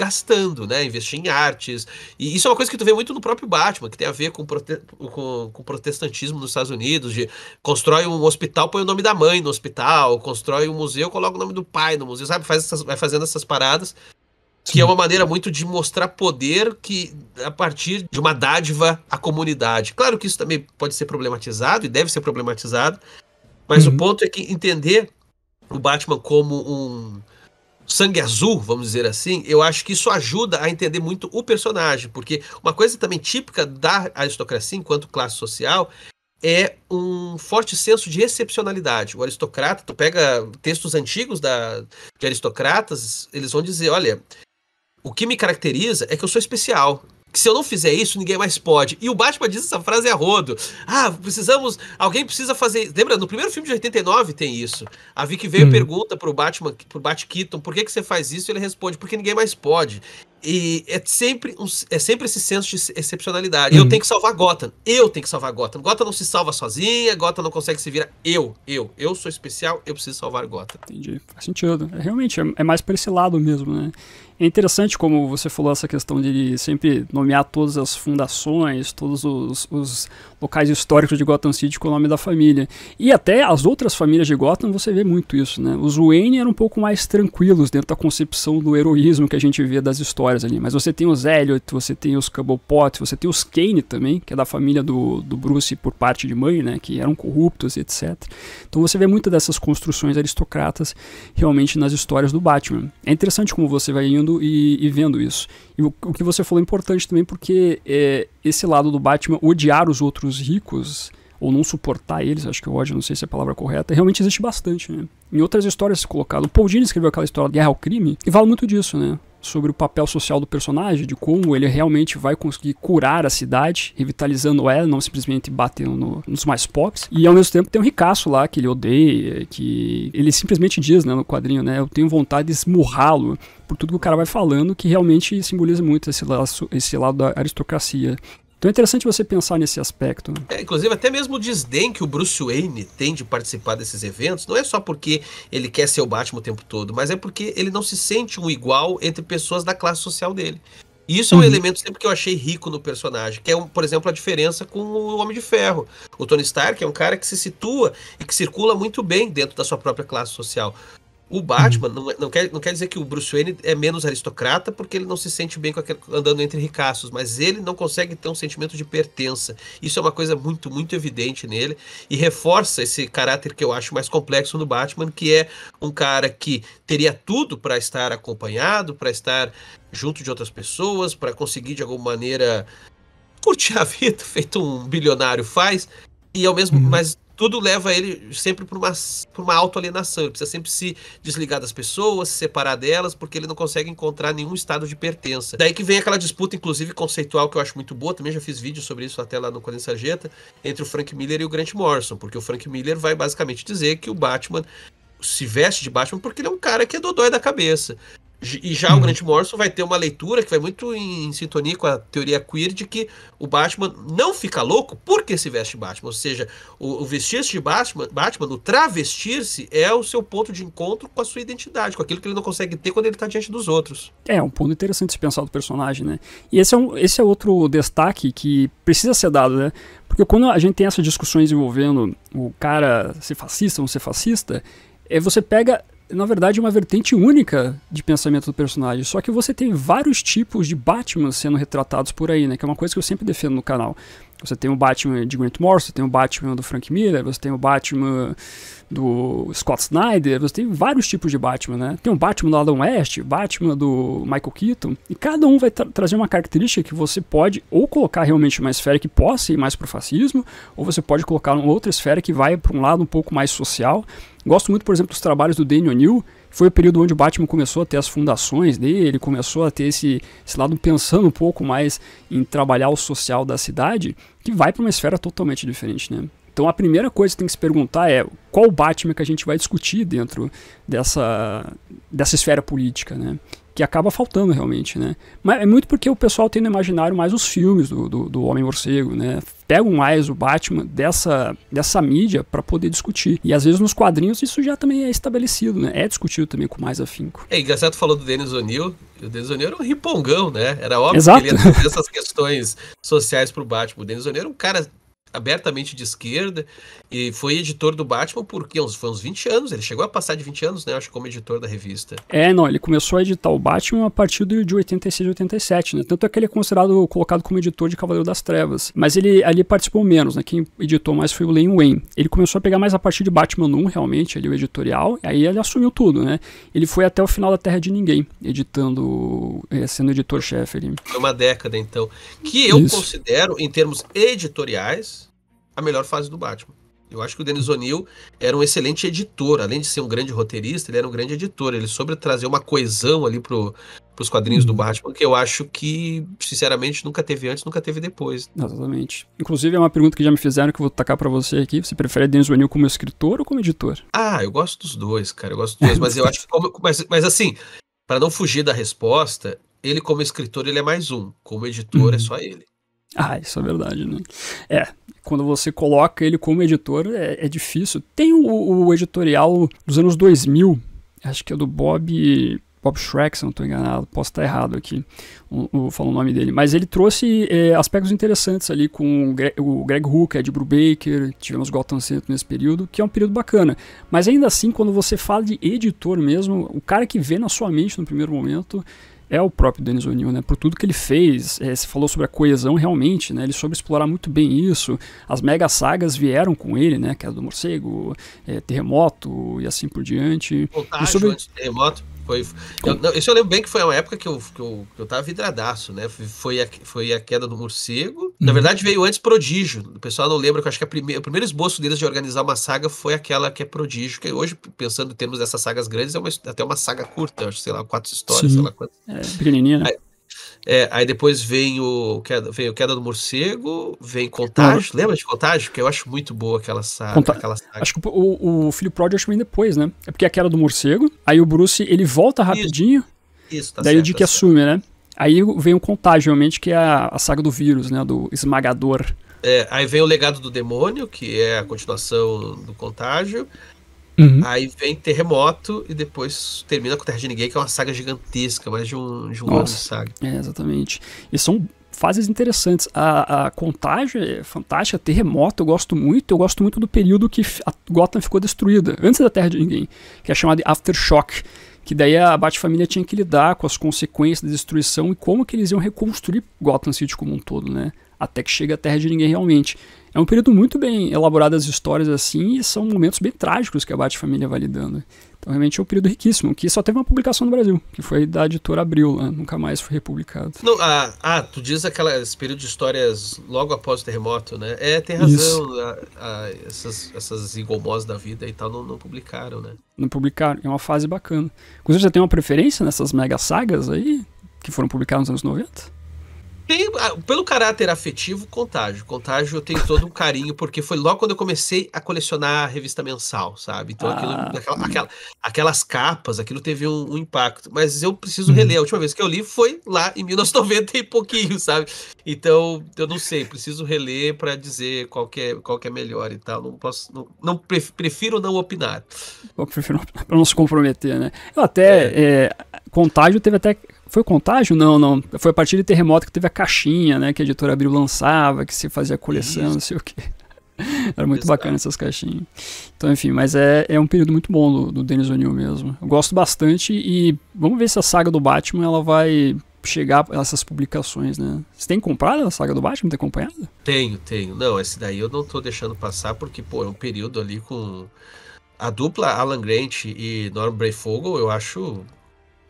[SPEAKER 2] gastando, né? Investir em artes. E isso é uma coisa que tu vê muito no próprio Batman, que tem a ver com, prote com, com protestantismo nos Estados Unidos, de constrói um hospital, põe o nome da mãe no hospital, constrói um museu, coloca o nome do pai no museu, sabe? Faz essas, vai fazendo essas paradas. Sim. Que é uma maneira muito de mostrar poder que a partir de uma dádiva à comunidade. Claro que isso também pode ser problematizado e deve ser problematizado, mas uhum. o ponto é que entender o Batman como um, sangue azul, vamos dizer assim, eu acho que isso ajuda a entender muito o personagem, porque uma coisa também típica da aristocracia enquanto classe social é um forte senso de excepcionalidade. O aristocrata, tu pega textos antigos da, de aristocratas, eles vão dizer, olha, o que me caracteriza é que eu sou especial que se eu não fizer isso, ninguém mais pode. E o Batman diz essa frase a rodo. Ah, precisamos, alguém precisa fazer. Lembra, no primeiro filme de 89 tem isso. A Vicky veio hum. pergunta pro Batman, pro Bat Keaton, por que que você faz isso? E ele responde, porque ninguém mais pode. E é sempre, um, é sempre esse senso de excepcionalidade. Hum. Eu tenho que salvar Gotham. Eu tenho que salvar Gotham. Gotham não se salva sozinha, Gotham não consegue se virar. Eu, eu, eu sou especial, eu preciso salvar Gotham.
[SPEAKER 1] Entendi. Faz sentido. É, realmente, é, é mais pra esse lado mesmo, né? É interessante como você falou essa questão de sempre nomear todas as fundações, todos os, os locais históricos de Gotham City com o nome da família. E até as outras famílias de Gotham você vê muito isso, né? Os Wayne eram um pouco mais tranquilos dentro da concepção do heroísmo que a gente vê das histórias ali. Mas você tem os Elliot, você tem os Cobblepot, você tem os Kane também, que é da família do, do Bruce por parte de mãe, né? Que eram corruptos e etc. Então você vê muito dessas construções aristocratas realmente nas histórias do Batman. É interessante como você vai indo olhando e, e vendo isso. E o, o, que você falou é importante também, porque é, esse lado do Batman odiar os outros ricos ou não suportar eles, acho que eu ódio, não sei se é a palavra correta, realmente existe bastante, né? Em outras histórias se colocado. O Paul Dini escreveu aquela história de Guerra ao Crime e fala muito disso, né? sobre o papel social do personagem, de como ele realmente vai conseguir curar a cidade, revitalizando ela, não simplesmente batendo no, nos mais pobres. E ao mesmo tempo tem um ricaço lá que ele odeia, que ele simplesmente diz, né, no quadrinho, né, eu tenho vontade de esmurrá-lo por tudo que o cara vai falando, que realmente simboliza muito esse, laço, esse lado da aristocracia então é interessante você pensar nesse aspecto. Né?
[SPEAKER 2] É, inclusive, até mesmo o desdém que o Bruce Wayne tem de participar desses eventos não é só porque ele quer ser o Batman o tempo todo, mas é porque ele não se sente um igual entre pessoas da classe social dele. E isso uhum. é um uhum. elemento sempre que eu achei rico no personagem, que é, por exemplo, a diferença com o Homem de Ferro. O Tony Stark é um cara que se situa e que circula muito bem dentro da sua própria classe social. O Batman uhum. não, não, quer, não quer dizer que o Bruce Wayne é menos aristocrata porque ele não se sente bem aquele, andando entre ricaços, mas ele não consegue ter um sentimento de pertença. Isso é uma coisa muito, muito evidente nele e reforça esse caráter que eu acho mais complexo no Batman, que é um cara que teria tudo para estar acompanhado, para estar junto de outras pessoas, para conseguir de alguma maneira curtir a vida, feito um bilionário faz, e ao mesmo, uhum. mas tudo leva ele sempre para uma, uma autoalienação. Ele precisa sempre se desligar das pessoas, se separar delas, porque ele não consegue encontrar nenhum estado de pertença. Daí que vem aquela disputa, inclusive, conceitual que eu acho muito boa, também já fiz vídeo sobre isso até lá no Condensa Jeta, entre o Frank Miller e o Grant Morrison, porque o Frank Miller vai basicamente dizer que o Batman se veste de Batman porque ele é um cara que é dodói da cabeça. E já o uhum. Grant Morrison vai ter uma leitura que vai muito em, em, sintonia com a teoria queer de que o Batman não fica louco porque se veste Batman. Ou seja, o, o vestir-se de Batman, Batman o travestir-se, é o seu ponto de encontro com a sua identidade, com aquilo que ele não consegue ter quando ele está diante dos outros.
[SPEAKER 1] É, um ponto interessante de pensar do personagem, né? E esse é, um, esse é outro destaque que precisa ser dado, né? Porque quando a gente tem essas discussões envolvendo o cara ser fascista ou não ser fascista, é, você pega na verdade, uma vertente única de pensamento do personagem. Só que você tem vários tipos de Batman sendo retratados por aí, né? Que é uma coisa que eu sempre defendo no canal. Você tem o Batman de Grant Morrison, você tem o Batman do Frank Miller, você tem o Batman do Scott Snyder, você tem vários tipos de Batman, né? Tem o Batman do Adam West, Batman do Michael Keaton, e cada um vai tra trazer uma característica que você pode ou colocar realmente uma esfera que possa ir mais para o fascismo, ou você pode colocar uma outra esfera que vai para um lado um pouco mais social. Gosto muito, por exemplo, dos trabalhos do Daniel Neal, foi o período onde o Batman começou a ter as fundações dele, começou a ter esse, esse lado pensando um pouco mais em trabalhar o social da cidade, que vai para uma esfera totalmente diferente, né? Então a primeira coisa que tem que se perguntar é qual Batman que a gente vai discutir dentro dessa, dessa esfera política, né? que acaba faltando realmente, né? Mas é muito porque o pessoal tem no imaginário mais os filmes do, do, do Homem-Morcego, né? Pegam mais o Batman dessa, dessa mídia para poder discutir. E às vezes nos quadrinhos isso já também é estabelecido, né? É discutido também com mais afinco.
[SPEAKER 2] É, e e Gazeto falou do Denis O'Neill, o Denis O'Neill era um ripongão, né? Era óbvio Exato. que ele ia trazer essas questões sociais pro Batman. O Denis O'Neill era um cara abertamente de esquerda e foi editor do Batman por uns, foi uns 20 anos, ele chegou a passar de 20 anos, né, acho, como editor da revista.
[SPEAKER 1] É, não, ele começou a editar o Batman a partir de 86 87, né, tanto é que ele é considerado, colocado como editor de Cavaleiro das Trevas, mas ele ali participou menos, né, quem editou mais foi o Lane Wayne. Ele começou a pegar mais a partir de Batman 1, realmente, ali o editorial, aí ele assumiu tudo, né, ele foi até o final da Terra de Ninguém, editando, é, sendo editor-chefe ali.
[SPEAKER 2] Foi uma década, então, que eu Isso. considero, em termos editoriais, a melhor fase do Batman. Eu acho que o Denis O'Neill era um excelente editor, além de ser um grande roteirista, ele era um grande editor. Ele soube trazer uma coesão ali pro, pros quadrinhos do uhum. Batman, que eu acho que, sinceramente, nunca teve antes, nunca teve depois.
[SPEAKER 1] Exatamente. Inclusive, é uma pergunta que já me fizeram que eu vou tacar para você aqui. Você prefere Denis O'Neill como escritor ou como editor?
[SPEAKER 2] Ah, eu gosto dos dois, cara. Eu gosto dos dois, mas eu acho que. Mas, mas assim, para não fugir da resposta, ele como escritor ele é mais um, como editor é uhum. é só ele.
[SPEAKER 1] Ah, isso é verdade, né? É, quando você coloca ele como editor, é, é difícil. Tem o, o, editorial dos anos 2000, acho que é do Bob. Bob Shrek, se não estou enganado, posso estar errado aqui, o, falo o nome dele. Mas ele trouxe é, aspectos interessantes ali com o Greg, o Hooker, Ed Brubaker, tivemos Gotham Central nesse período, que é um período bacana. Mas ainda assim, quando você fala de editor mesmo, o cara que vê na sua mente no primeiro momento é o próprio Denis O'Neill, né? Por tudo que ele fez, é, você falou sobre a coesão realmente, né? Ele soube explorar muito bem isso. As mega sagas vieram com ele, né? Que era do morcego, é, terremoto e assim por diante. Contágio, e sobre...
[SPEAKER 2] terremoto. Foi, eu, não, isso eu lembro bem que foi uma época que eu, que eu, que eu tava vidradaço, né? Foi a, foi a queda do morcego. Uhum. Na verdade, veio antes Prodígio. O pessoal não lembra, que eu acho que prime, o primeiro esboço deles de organizar uma saga foi aquela que é Prodígio, que hoje, pensando em termos dessas sagas grandes, é uma, até uma saga curta, acho, sei lá, quatro histórias, Sim. sei lá quantas.
[SPEAKER 1] É, pequenininha. Né? Aí,
[SPEAKER 2] é, aí depois vem o, vem o Queda do Morcego, vem Contágio. Lembra de Contágio? Que eu acho muito boa aquela saga. Conta... Aquela saga. Acho
[SPEAKER 1] que o, o Filho Pródigo acho que vem depois, né? É porque é a Queda do Morcego, aí o Bruce ele volta rapidinho.
[SPEAKER 2] Isso, isso tá Daí certo, o Dick tá
[SPEAKER 1] assume, certo. né? Aí vem o Contágio, realmente, que é a, a saga do vírus, né? Do esmagador.
[SPEAKER 2] É, aí vem o Legado do Demônio, que é a continuação do Contágio. Uhum. Aí vem Terremoto e depois termina com Terra de Ninguém, que é uma saga gigantesca, mais de um, de um ano de
[SPEAKER 1] saga. É, exatamente. E são fases interessantes. A, a contagem é fantástica, terremoto eu gosto muito. Eu gosto muito do período que a Gotham ficou destruída, antes da Terra de Ninguém, que é chamada de Aftershock. Que daí a Bat-Família tinha que lidar com as consequências da destruição e como que eles iam reconstruir Gotham City como um todo, né? Até que chega a Terra de Ninguém realmente. É um período muito bem elaborado as histórias assim e são momentos bem trágicos que a Bate-Família vai lidando. Então realmente é um período riquíssimo, que só teve uma publicação no Brasil, que foi da editora Abril, né? nunca mais foi republicado.
[SPEAKER 2] Não, ah, ah, tu diz aqueles períodos período de histórias logo após o terremoto, né? É, tem razão, a, a, ah, ah, essas, essas engomosas da vida e tal não, não, publicaram, né?
[SPEAKER 1] Não publicaram, é uma fase bacana. Inclusive você tem uma preferência nessas mega sagas aí, que foram publicadas nos anos 90?
[SPEAKER 2] Tem, ah, pelo caráter afetivo, Contágio. Contágio eu tenho todo um carinho, porque foi logo quando eu comecei a colecionar a revista mensal, sabe? Então, aquilo, ah. aquela, aquela, aquelas capas, aquilo teve um, um, impacto. Mas eu preciso reler. A uhum. última vez que eu li foi lá em 1990 e pouquinho, sabe? Então, eu não sei, preciso reler para dizer qual que, é, qual que é melhor e tal. Não posso. Não, não prefiro não opinar.
[SPEAKER 1] Eu prefiro não opinar, pra não se comprometer, né? Eu até. É. É, contágio teve até foi o contágio? Não, não. Foi a partir de terremoto que teve a caixinha, né? Que a editora abriu lançava, que se fazia coleção, Isso. não sei o quê. Era muito bacana é. essas caixinhas. Então, enfim, mas é, é um período muito bom do, do Dennis O'Neill mesmo. Eu gosto bastante e vamos ver se a saga do Batman ela vai chegar a essas publicações, né? Você tem comprado a saga do Batman? Tem acompanhado?
[SPEAKER 2] Tenho, tenho. Não, esse daí eu não tô deixando passar porque, pô, é um período ali com... A dupla Alan Grant e Norman Breyfogle, eu acho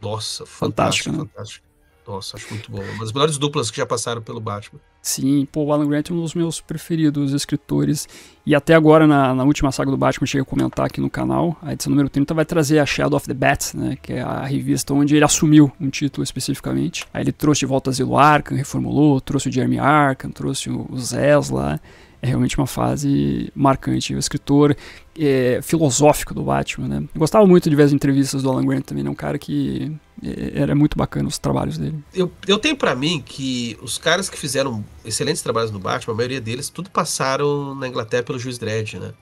[SPEAKER 2] nossa, fantástica. Fantástica. Né? Nossa, acho muito boa. Uma das melhores duplas que já passaram pelo Batman.
[SPEAKER 1] Sim, pô, o Alan Grant é um dos meus preferidos escritores. E até agora, na, na última saga do Batman, cheguei a comentar aqui no canal. A edição número 30 vai trazer a Shadow of the Bat, né? Que é a revista onde ele assumiu um título especificamente. Aí ele trouxe de volta Zilo Arkham, reformulou, trouxe o Jeremy Arkham, trouxe o Zez lá. É realmente uma fase marcante. O escritor é, filosófico do Batman, né? Eu gostava muito de ver as entrevistas do Alan Grant também, é né? um cara que é, era muito bacana os trabalhos dele.
[SPEAKER 2] Eu, eu tenho para mim que os caras que fizeram excelentes trabalhos no Batman, a maioria deles, tudo passaram na Inglaterra pelo juiz Dredd, né?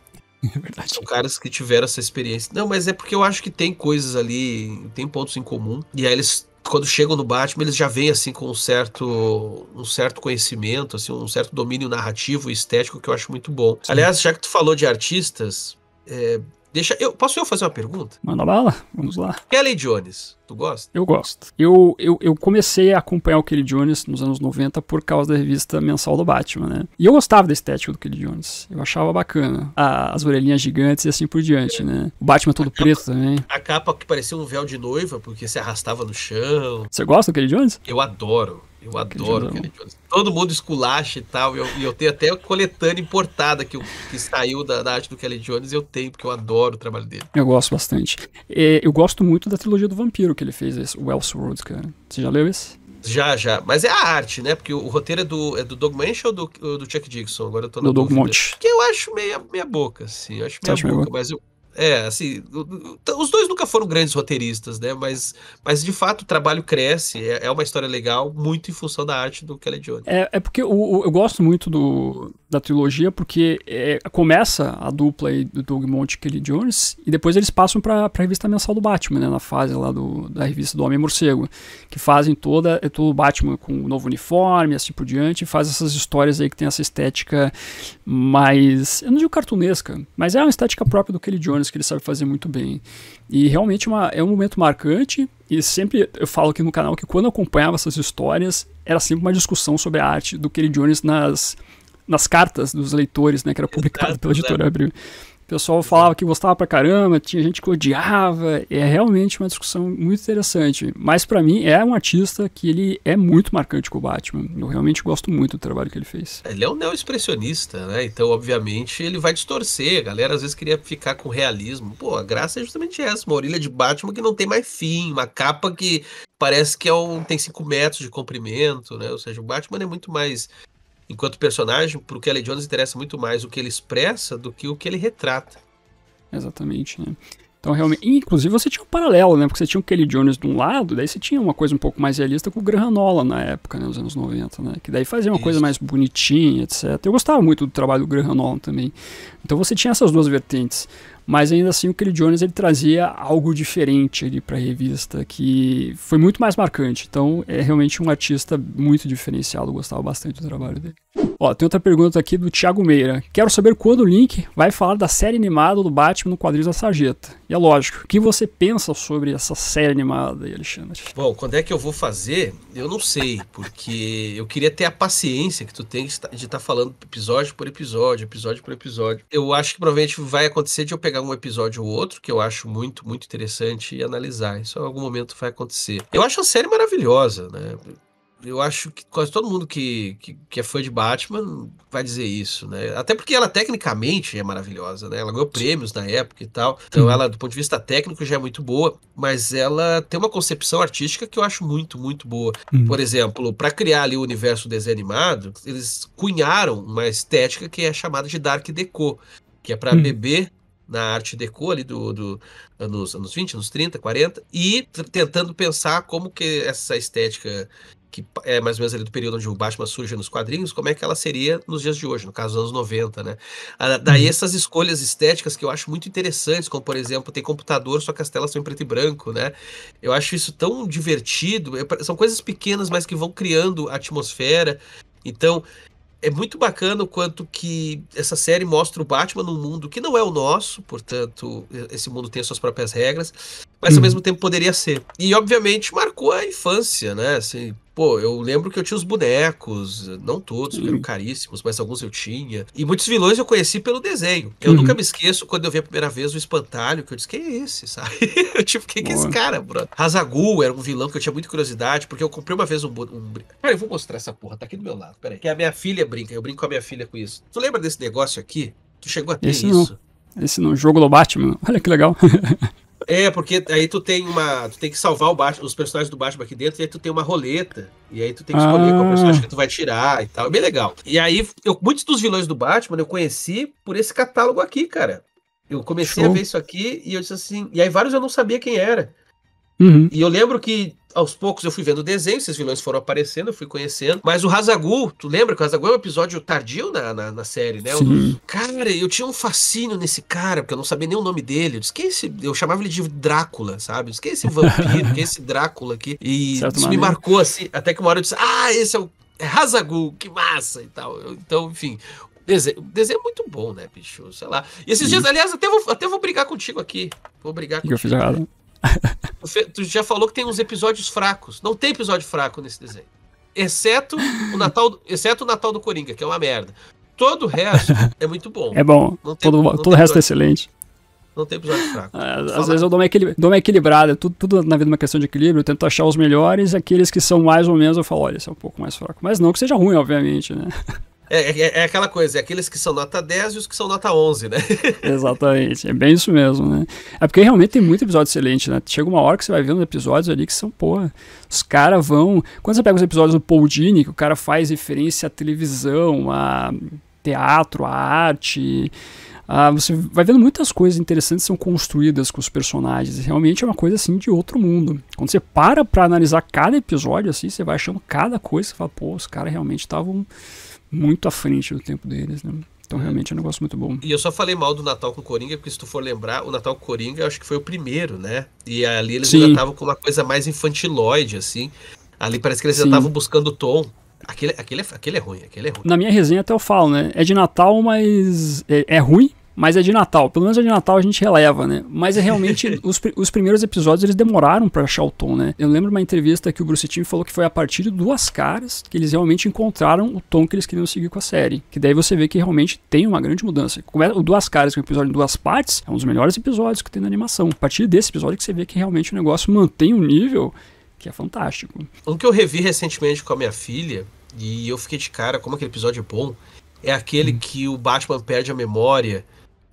[SPEAKER 2] É verdade. São caras que tiveram essa experiência. Não, mas é porque eu acho que tem coisas ali, tem pontos em comum. E aí eles quando chegam no Batman, eles já vêm assim com um certo, um certo conhecimento, assim, um certo domínio narrativo e estético que eu acho muito bom. Sim. Aliás, já que tu falou de artistas, é, Deixa eu, posso eu fazer uma pergunta?
[SPEAKER 1] Manda bala, vamos lá.
[SPEAKER 2] Kelly é Jones, tu gosta?
[SPEAKER 1] Eu gosto. Eu, eu, eu comecei a acompanhar o Kelly Jones nos anos 90 por causa da revista mensal do Batman, né? E eu gostava da estética do Kelly Jones. Eu achava bacana. as orelhinhas gigantes e assim por diante, né? O Batman todo preto também. A
[SPEAKER 2] capa que parecia um véu de noiva, porque se arrastava no chão.
[SPEAKER 1] Você gosta do Kelly Jones?
[SPEAKER 2] Eu adoro. Eu adoro Kelly Jones. Todo mundo esculacha e tal. E eu, eu, tenho até a coletânea importada que, que saiu da, da, arte do Kelly Jones. Eu tenho, porque eu adoro o trabalho dele.
[SPEAKER 1] Eu gosto bastante. E eu gosto muito da trilogia do vampiro que ele fez, o Elseworlds, cara. Você já leu esse?
[SPEAKER 2] Já, já. Mas é a arte, né? Porque o, o roteiro é do, é do Doug Manch ou do, do Chuck Dixon? Agora eu tô no Do Doug Que eu acho meia, meia boca, assim. Eu acho meia boca, meia boca, mas eu, é, assim, os dois nunca foram grandes roteiristas, né? Mas, mas de fato o trabalho cresce, é, é uma história legal, muito em função da arte do Kelly Jones.
[SPEAKER 1] É, é porque eu, eu gosto muito do, da trilogia, porque é, começa a dupla aí do Doug Monte e Kelly Jones, e depois eles passam pra, pra revista mensal do Batman, né? Na fase lá do, da revista do Homem Morcego, que fazem toda, é todo o Batman com um novo uniforme, assim por diante, e faz essas histórias aí que tem essa estética mais. Eu não digo cartunesca, mas é uma estética própria do Kelly Jones coisa que ele sabe fazer muito bem. E realmente é uma, é um momento marcante, e sempre eu falo aqui no canal que quando eu acompanhava essas histórias, era sempre uma discussão sobre a arte do Kelly Jones nas, nas cartas dos leitores, né, que era publicado Exato, pela editora né? Abril. É. O pessoal falava que gostava pra caramba, tinha gente que odiava. É realmente uma discussão muito interessante. Mas para mim é um artista que ele é muito marcante com o Batman. Eu realmente gosto muito do trabalho que ele fez.
[SPEAKER 2] Ele é um neo-expressionista, né? Então, obviamente, ele vai distorcer. A galera às vezes queria ficar com realismo. Pô, a graça é justamente essa. Uma orelha de Batman que não tem mais fim. Uma capa que parece que é um, tem 5 metros de comprimento, né? Ou seja, o Batman é muito mais enquanto personagem, para o Kelly Jones interessa muito mais o que ele expressa do que o que ele retrata.
[SPEAKER 1] Exatamente, né? Então, realmente. Inclusive, você tinha um paralelo, né? Porque você tinha o Kelly Jones de um lado, daí você tinha uma coisa um pouco mais realista com o Graham Nolan na época, né? Nos anos 90, né? Que daí fazia uma Isso. coisa mais bonitinha, etc. Eu gostava muito do trabalho do Graham Nolan também. Então, você tinha essas duas vertentes mas ainda assim o Kelly Jones ele trazia algo diferente ali para a revista, que foi muito mais marcante. Então é realmente um artista muito diferenciado, eu gostava bastante do trabalho dele. Ó, tem outra pergunta aqui do Thiago Meira. Quero saber quando o Link vai falar da série animada do Batman no quadrinho da Sarjeta. E é lógico, o que você pensa sobre essa série animada aí, Alexandre?
[SPEAKER 2] Bom, quando é que eu vou fazer? Eu não sei, porque eu queria ter a paciência que tu tem de estar tá falando episódio por episódio, episódio por episódio. Eu acho que provavelmente vai acontecer de eu pegar um episódio ou outro, que eu acho muito, muito interessante e analisar. Isso em algum momento vai acontecer. Eu acho a série maravilhosa, né? eu acho que quase todo mundo que, que, que, é fã de Batman vai dizer isso, né? Até porque ela tecnicamente é maravilhosa, né? Ela ganhou prêmios na época e tal. Então ela, do ponto de vista técnico, já é muito boa, mas ela tem uma concepção artística que eu acho muito, muito boa. Hum. Por exemplo, para criar ali o universo desenho animado, eles cunharam uma estética que é chamada de Dark Deco, que é para hum. beber na arte deco ali do, do anos, anos 20, anos 30, 40, e tentando pensar como que essa estética que é mais ou menos ali do período onde o Batman surge nos quadrinhos, como é que ela seria nos dias de hoje, no caso dos anos 90, né? Ah, daí uhum. essas escolhas estéticas que eu acho muito interessantes, como por exemplo, tem computador, só que as telas são em preto e branco, né? Eu acho isso tão divertido, são coisas pequenas, mas que vão criando a atmosfera. Então, é muito bacana o quanto que essa série mostra o Batman num mundo que não é o nosso, portanto, esse mundo tem suas próprias regras, mas ao uhum. mesmo tempo poderia ser. E obviamente marcou a infância, né? Assim, Pô, eu lembro que eu tinha os bonecos, não todos, eram hum. caríssimos, mas alguns eu tinha. E muitos vilões eu conheci pelo desenho. Eu uhum. nunca me esqueço quando eu vi a primeira vez o espantalho, que eu disse, quem é esse, sabe? eu tipo, quem que é esse cara, brother? Hazagul era um vilão que eu tinha muita curiosidade, porque eu comprei uma vez um. um... Cara, eu vou mostrar essa porra, tá aqui do meu lado, peraí. Que a minha filha brinca, eu brinco com a minha filha com isso. Tu lembra desse negócio aqui? Tu chegou a ter esse isso?
[SPEAKER 1] Não. Esse não, jogo do Batman. Olha que legal.
[SPEAKER 2] É, porque aí tu tem uma. Tu tem que salvar os personagens do Batman aqui dentro, e aí tu tem uma roleta. E aí tu tem que escolher ah. qual personagem que tu vai tirar e tal. É bem legal. E aí, eu, muitos dos vilões do Batman eu conheci por esse catálogo aqui, cara. Eu comecei Show. a ver isso aqui e eu disse assim. E aí vários eu não sabia quem era. Uhum. E eu lembro que aos poucos eu fui vendo o desenho, esses vilões foram aparecendo, eu fui conhecendo. Mas o Razagul tu lembra que o Razagul é um episódio tardio na, na, na série, né? Dos... Cara, eu tinha um fascínio nesse cara, porque eu não sabia nem o nome dele. Eu disse, é esse... Eu chamava ele de Drácula, sabe? Eu disse, é esse vampiro, que é esse Drácula aqui. E certo, isso me marcou assim, até que uma hora eu disse, ah, esse é o é Razagul que massa e tal. Então, enfim, Desenho, desenho é muito bom, né, bicho? Sei lá. E esses dias, aliás, até vou, até vou brigar contigo aqui. Vou brigar que contigo. Que eu fiz errado. tu já falou que tem uns episódios fracos. Não tem episódio fraco nesse desenho. Exceto o Natal, exceto o Natal do Coringa, que é uma merda. Todo o resto
[SPEAKER 1] é muito bom. É bom. Tem, todo todo o resto é excelente. Não tem episódio fraco. É, às, às vezes eu dou uma, dou uma equilibrada. Tudo, tudo, na vida é uma questão de equilíbrio. Eu tento achar os melhores, aqueles que são mais ou menos, eu falo, olha, esse é um pouco mais fraco. Mas não que seja ruim, obviamente, né?
[SPEAKER 2] É, é, é, aquela coisa, é aqueles que são nota 10 e os que são nota 11, né?
[SPEAKER 1] Exatamente, é bem isso mesmo, né? É porque realmente tem muito episódio excelente, né? Chega uma hora que você vai vendo episódios ali que são, pô, os caras vão... Quando você pega os episódios do Paul Dini, que o cara faz referência à televisão, a teatro, a arte... Ah, você vai vendo muitas coisas interessantes são construídas com os personagens. Realmente é uma coisa assim de outro mundo. Quando você para pra analisar cada episódio, assim, você vai achando cada coisa, você fala, pô, os caras realmente estavam muito à frente do tempo deles, né? Então realmente é um negócio muito bom.
[SPEAKER 2] E eu só falei mal do Natal com Coringa, porque se tu for lembrar, o Natal com Coringa eu acho que foi o primeiro, né? E ali eles Sim. já estavam com uma coisa mais infantiloide, assim. Ali parece que eles já estavam buscando o tom. Aquele, aquele, aquele é ruim, aquele é ruim.
[SPEAKER 1] Na minha resenha até eu falo, né? É de Natal, mas é, é ruim, mas é de Natal. Pelo menos é de Natal a gente releva, né? Mas é realmente. os, os primeiros episódios eles demoraram para achar o tom, né? Eu lembro uma entrevista que o Bruce Timm falou que foi a partir de duas caras que eles realmente encontraram o tom que eles queriam seguir com a série. Que daí você vê que realmente tem uma grande mudança. É o Duas Caras, que é um episódio em duas partes, é um dos melhores episódios que tem na animação. A partir desse episódio que você vê que realmente o negócio mantém um nível que é fantástico.
[SPEAKER 2] Um que eu revi recentemente com a minha filha, e eu fiquei de cara como aquele episódio é bom, é aquele hum. que o Batman perde a memória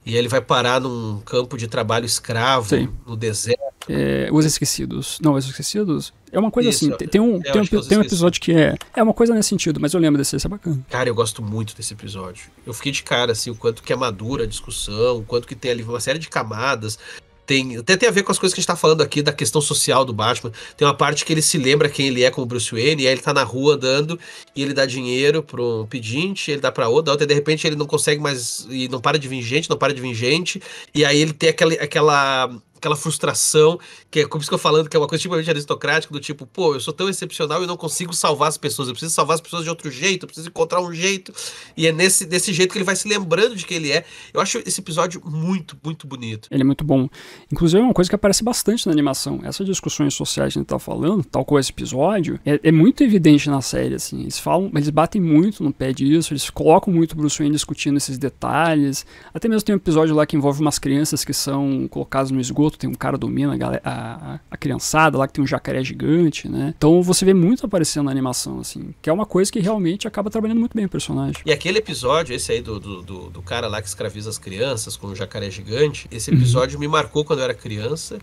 [SPEAKER 2] e ele vai parar num campo de trabalho escravo, Sim. no deserto.
[SPEAKER 1] É, os Esquecidos. Não, Os Esquecidos. É uma coisa Isso, assim. Tem, tem um, é, tem um, tem um episódio que é. É uma coisa nesse sentido, mas eu lembro desse, esse é bacana.
[SPEAKER 2] Cara, eu gosto muito desse episódio. Eu fiquei de cara, assim, o quanto que é madura a discussão, o quanto que tem ali uma série de camadas. Tem, até tem a ver com as coisas que a gente tá falando aqui da questão social do Batman. Tem uma parte que ele se lembra quem ele é como Bruce Wayne, e aí ele tá na rua andando e ele dá dinheiro para um pedinte, ele dá para outra, outra, e de repente ele não consegue mais, e não para de vir gente, não para de vir gente, e aí ele tem aquela, aquela aquela frustração, que é como isso que eu falando, que é uma coisa tipicamente aristocrática, do tipo, pô, eu sou tão excepcional e não consigo salvar as pessoas, eu preciso salvar as pessoas de outro jeito, eu preciso encontrar um jeito. E é nesse, desse jeito que ele vai se lembrando de quem ele é. Eu acho esse episódio muito, muito bonito.
[SPEAKER 1] Ele é muito bom. Inclusive, é uma coisa que aparece bastante na animação. Essas discussões sociais que a gente tá falando, tal qual esse episódio, é, é muito evidente na série, assim. Eles falam, eles batem muito no pé disso, eles colocam muito o Bruce Wayne discutindo esses detalhes. Até mesmo tem um episódio lá que envolve umas crianças que são colocadas no esgoto outro tem um cara domina a, a, a, criançada lá que tem um jacaré gigante, né? Então você vê muito aparecendo na animação, assim, que é uma coisa que realmente acaba trabalhando muito bem o personagem.
[SPEAKER 2] E aquele episódio, esse aí do, do, do, do cara lá que escraviza as crianças com o um jacaré gigante, esse uhum. episódio me marcou quando eu era criança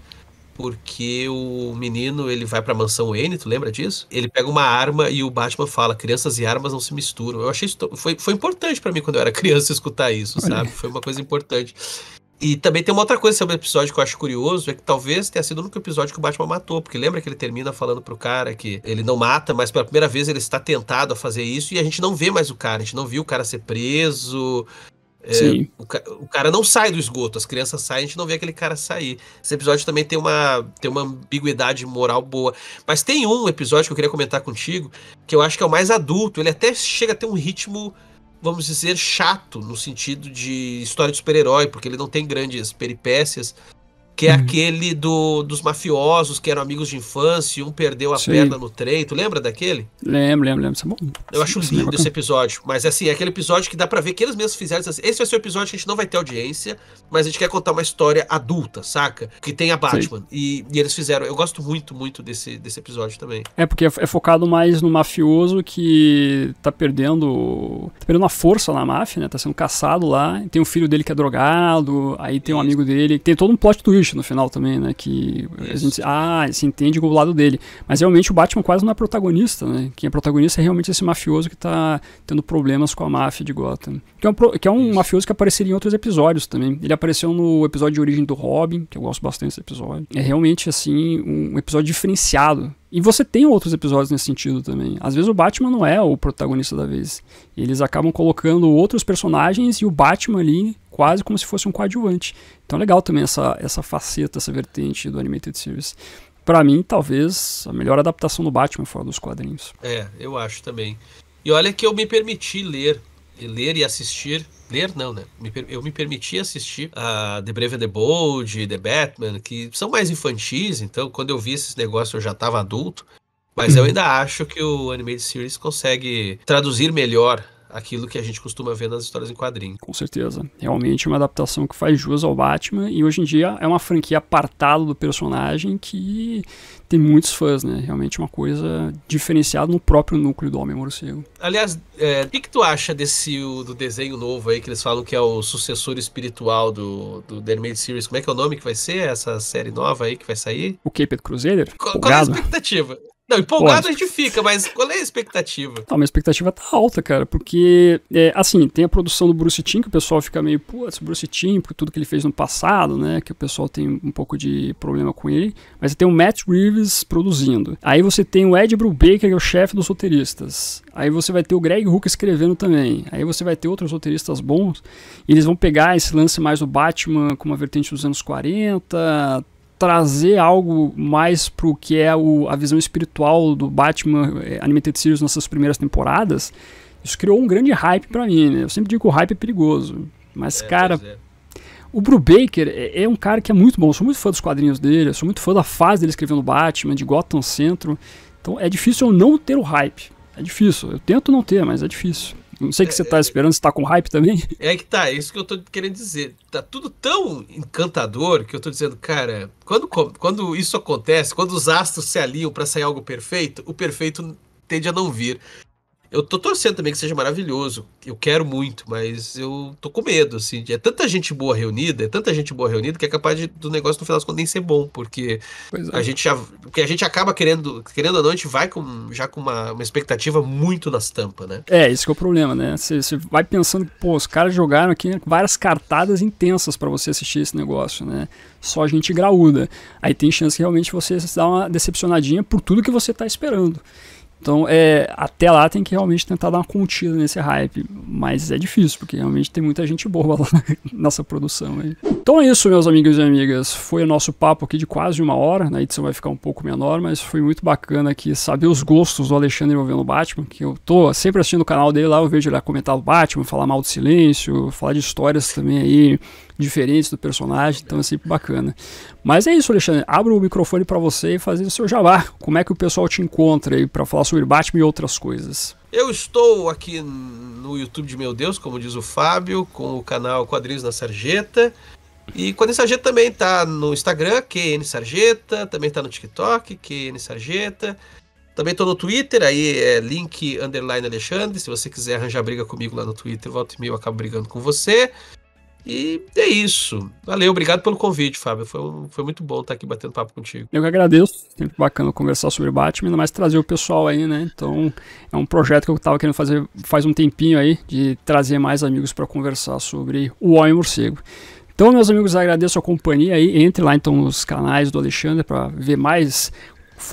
[SPEAKER 2] porque o menino ele vai para a mansão N, tu lembra disso? Ele pega uma arma e o Batman fala: "Crianças e armas não se misturam". Eu achei isso foi, foi importante para mim quando eu era criança escutar isso, Olha. sabe? Foi uma coisa importante. E também tem uma outra coisa sobre o episódio que eu acho curioso, é que talvez tenha sido o único episódio que o Batman matou, porque lembra que ele termina falando pro cara que ele não mata, mas pela primeira vez ele está tentado a fazer isso e a gente não vê mais o cara, a gente não viu o cara ser preso. É, o, o, cara não sai do esgoto, as crianças saem, a gente não vê aquele cara sair. Esse episódio também tem uma, tem uma ambiguidade moral boa. Mas tem um episódio que eu queria comentar contigo, que eu acho que é o mais adulto, ele até chega a ter um ritmo vamos dizer, chato no sentido de história de super-herói, porque ele não tem grandes peripécias que é uhum. aquele do, dos mafiosos que eram amigos de infância e um perdeu a Sim. perna no trem. Tu lembra daquele?
[SPEAKER 1] Lembro, lembro, lembro. É bom,
[SPEAKER 2] eu acho é lindo esse episódio. Mas assim, é aquele episódio que dá pra ver que eles mesmos fizeram. Assim, esse vai ser o episódio que a gente não vai ter audiência, mas a gente quer contar uma história adulta, saca? Que tem a Batman. E, e, eles fizeram. Eu gosto muito, muito desse, desse episódio também.
[SPEAKER 1] É, porque é, é focado mais no mafioso que tá perdendo. Tá perdendo a força na máfia, né? Tá sendo caçado lá. Tem um filho dele que é drogado. Aí tem Isso. um amigo dele. Tem todo um plot twist no final também, né? Que a gente ah, se entende o lado dele. Mas realmente o Batman quase não é protagonista, né? Quem é protagonista é realmente esse mafioso que tá tendo problemas com a máfia de Gotham. Que é um, que é um mafioso que apareceria em outros episódios também. Ele apareceu no episódio de origem do Robin, que eu gosto bastante desse episódio. É realmente, assim, um episódio diferenciado e você tem outros episódios nesse sentido também. Às vezes o Batman não é o protagonista da vez. Eles acabam colocando outros personagens e o Batman ali quase como se fosse um coadjuvante. Então é legal também essa, essa faceta, essa vertente do Animated Series. Para mim, talvez a melhor adaptação do Batman fora dos quadrinhos.
[SPEAKER 2] É, eu acho também. E olha que eu me permiti ler ler e assistir. Ler não, né? Eu me permiti assistir a The Brave and the Bold, The Batman, que são mais infantis, então quando eu vi esses negócios eu já estava adulto. Mas eu uhum. ainda acho que o Animated Series consegue traduzir melhor aquilo que a gente costuma ver nas histórias em quadrinhos. Com
[SPEAKER 1] certeza. Realmente é uma adaptação que faz jus ao Batman e hoje em dia é uma franquia apartada do personagem que tem muitos fãs, né? Realmente uma coisa diferenciada no próprio núcleo do Homem-Morcego.
[SPEAKER 2] Aliás, é, o que, que, tu acha desse do desenho novo aí que eles falam que é o sucessor espiritual do, do The Animated Series? Como é que é o nome que vai ser essa série nova aí que vai sair?
[SPEAKER 1] O Caped Crusader? Qual, qual é a
[SPEAKER 2] expectativa? Não, empolgado Pô, a gente fica, mas qual é a expectativa?
[SPEAKER 1] Tá, minha expectativa tá alta, cara, porque, é, assim, tem a produção do Bruce Timm, que o pessoal fica meio, putz, Bruce Timm, por tudo que ele fez no passado, né, que o pessoal tem um pouco de problema com ele, mas você tem o Matt Reeves produzindo. Aí você tem o Ed Brubaker, que é o chefe dos roteiristas. Aí você vai ter o Greg Hook escrevendo também. Aí você vai ter outros roteiristas bons, eles vão pegar esse lance mais do Batman com uma vertente dos anos 40, trazer algo mais pro que é o, a visão espiritual do Batman é, eh, Animated Series nessas primeiras temporadas, isso criou um grande hype para mim, né? Eu sempre digo que o hype é perigoso. Mas, é, cara, é. o Brubaker é, é um cara que é muito bom. Eu sou muito fã dos quadrinhos dele, eu sou muito fã da fase dele escrevendo Batman, de Gotham Centro. Então é difícil eu não ter o hype. É difícil. Eu tento não ter, mas é difícil. Não sei o que você tá esperando, você tá com hype também?
[SPEAKER 2] É que tá, é isso que eu tô querendo dizer. Tá tudo tão encantador que eu tô dizendo, cara, quando, quando isso acontece, quando os astros se alinham para sair algo perfeito, o perfeito tende a não vir. Eu tô torcendo também que seja maravilhoso. Eu quero muito, mas eu tô com medo, assim. É tanta gente boa reunida, é tanta gente boa reunida que é capaz de, do negócio no final das contas nem ser bom, porque é. a gente já, porque a gente acaba querendo, querendo ou não, a gente vai com, já com uma, uma expectativa muito nas tampas, né?
[SPEAKER 1] É, esse é o problema, né? Você vai pensando que, pô, os caras jogaram aqui várias cartadas intensas para você assistir esse negócio, né? Só gente graúda. Aí tem chance que realmente você se dá uma decepcionadinha por tudo que você tá esperando. Então, é, até lá tem que realmente tentar dar uma contida nesse hype, mas é difícil, porque realmente tem muita gente boa lá nessa produção. Aí. Então é isso, meus amigos e amigas. Foi o nosso papo aqui de quase uma hora, na né? edição vai ficar um pouco menor, mas foi muito bacana aqui saber os gostos do Alexandre envolvendo o Batman, que eu tô sempre assistindo o canal dele lá, eu vejo ele comentar o Batman, falar mal do silêncio, falar de histórias também aí diferentes do personagem, então é sempre bacana. Mas é isso, Alexandre. Abra o microfone para você e fazer o seu jabá. Como é que o pessoal te encontra aí para falar sobre Batman e outras coisas?
[SPEAKER 2] Eu estou aqui no YouTube de Meu Deus, como diz o Fábio, com o canal Quadrinhos na Sarjeta. E Quadrinhos Sarjeta também está no Instagram, QN Sarjeta, também está no TikTok, QN Sarjeta. Também estou no Twitter, aí é link underline Alexandre. Se você quiser arranjar briga comigo lá no Twitter, volta e meia eu acabo brigando com você. E é isso. Valeu, obrigado pelo convite, Fábio. Foi, foi muito bom estar aqui batendo papo contigo.
[SPEAKER 1] Eu que agradeço. Sempre bacana conversar sobre Batman, ainda mais trazer o pessoal aí, né? Então, é um projeto que eu estava querendo fazer faz um tempinho aí, de trazer mais amigos para conversar sobre o Homem Morcego. Então, meus amigos, agradeço a companhia aí. Entre lá então nos canais do Alexandre para ver mais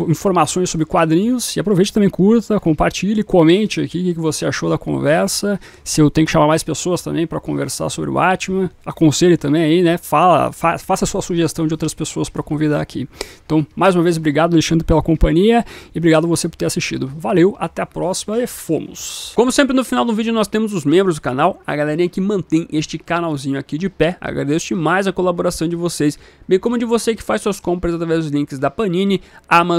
[SPEAKER 1] informações sobre quadrinhos. E aproveite também, curta, compartilhe, comente aqui o que você achou da conversa. Se eu tenho que chamar mais pessoas também para conversar sobre o Batman, aconselhe também aí, né? Fala, fa faça a sua sugestão de outras pessoas para convidar aqui. Então, mais uma vez, obrigado, Alexandre, pela companhia e obrigado você por ter assistido. Valeu, até a próxima e fomos! Como sempre, no final do vídeo nós temos os membros do canal, a galerinha que mantém este canalzinho aqui de pé. Agradeço demais a colaboração de vocês, bem como de você que faz suas compras através dos links da Panini, Amazon,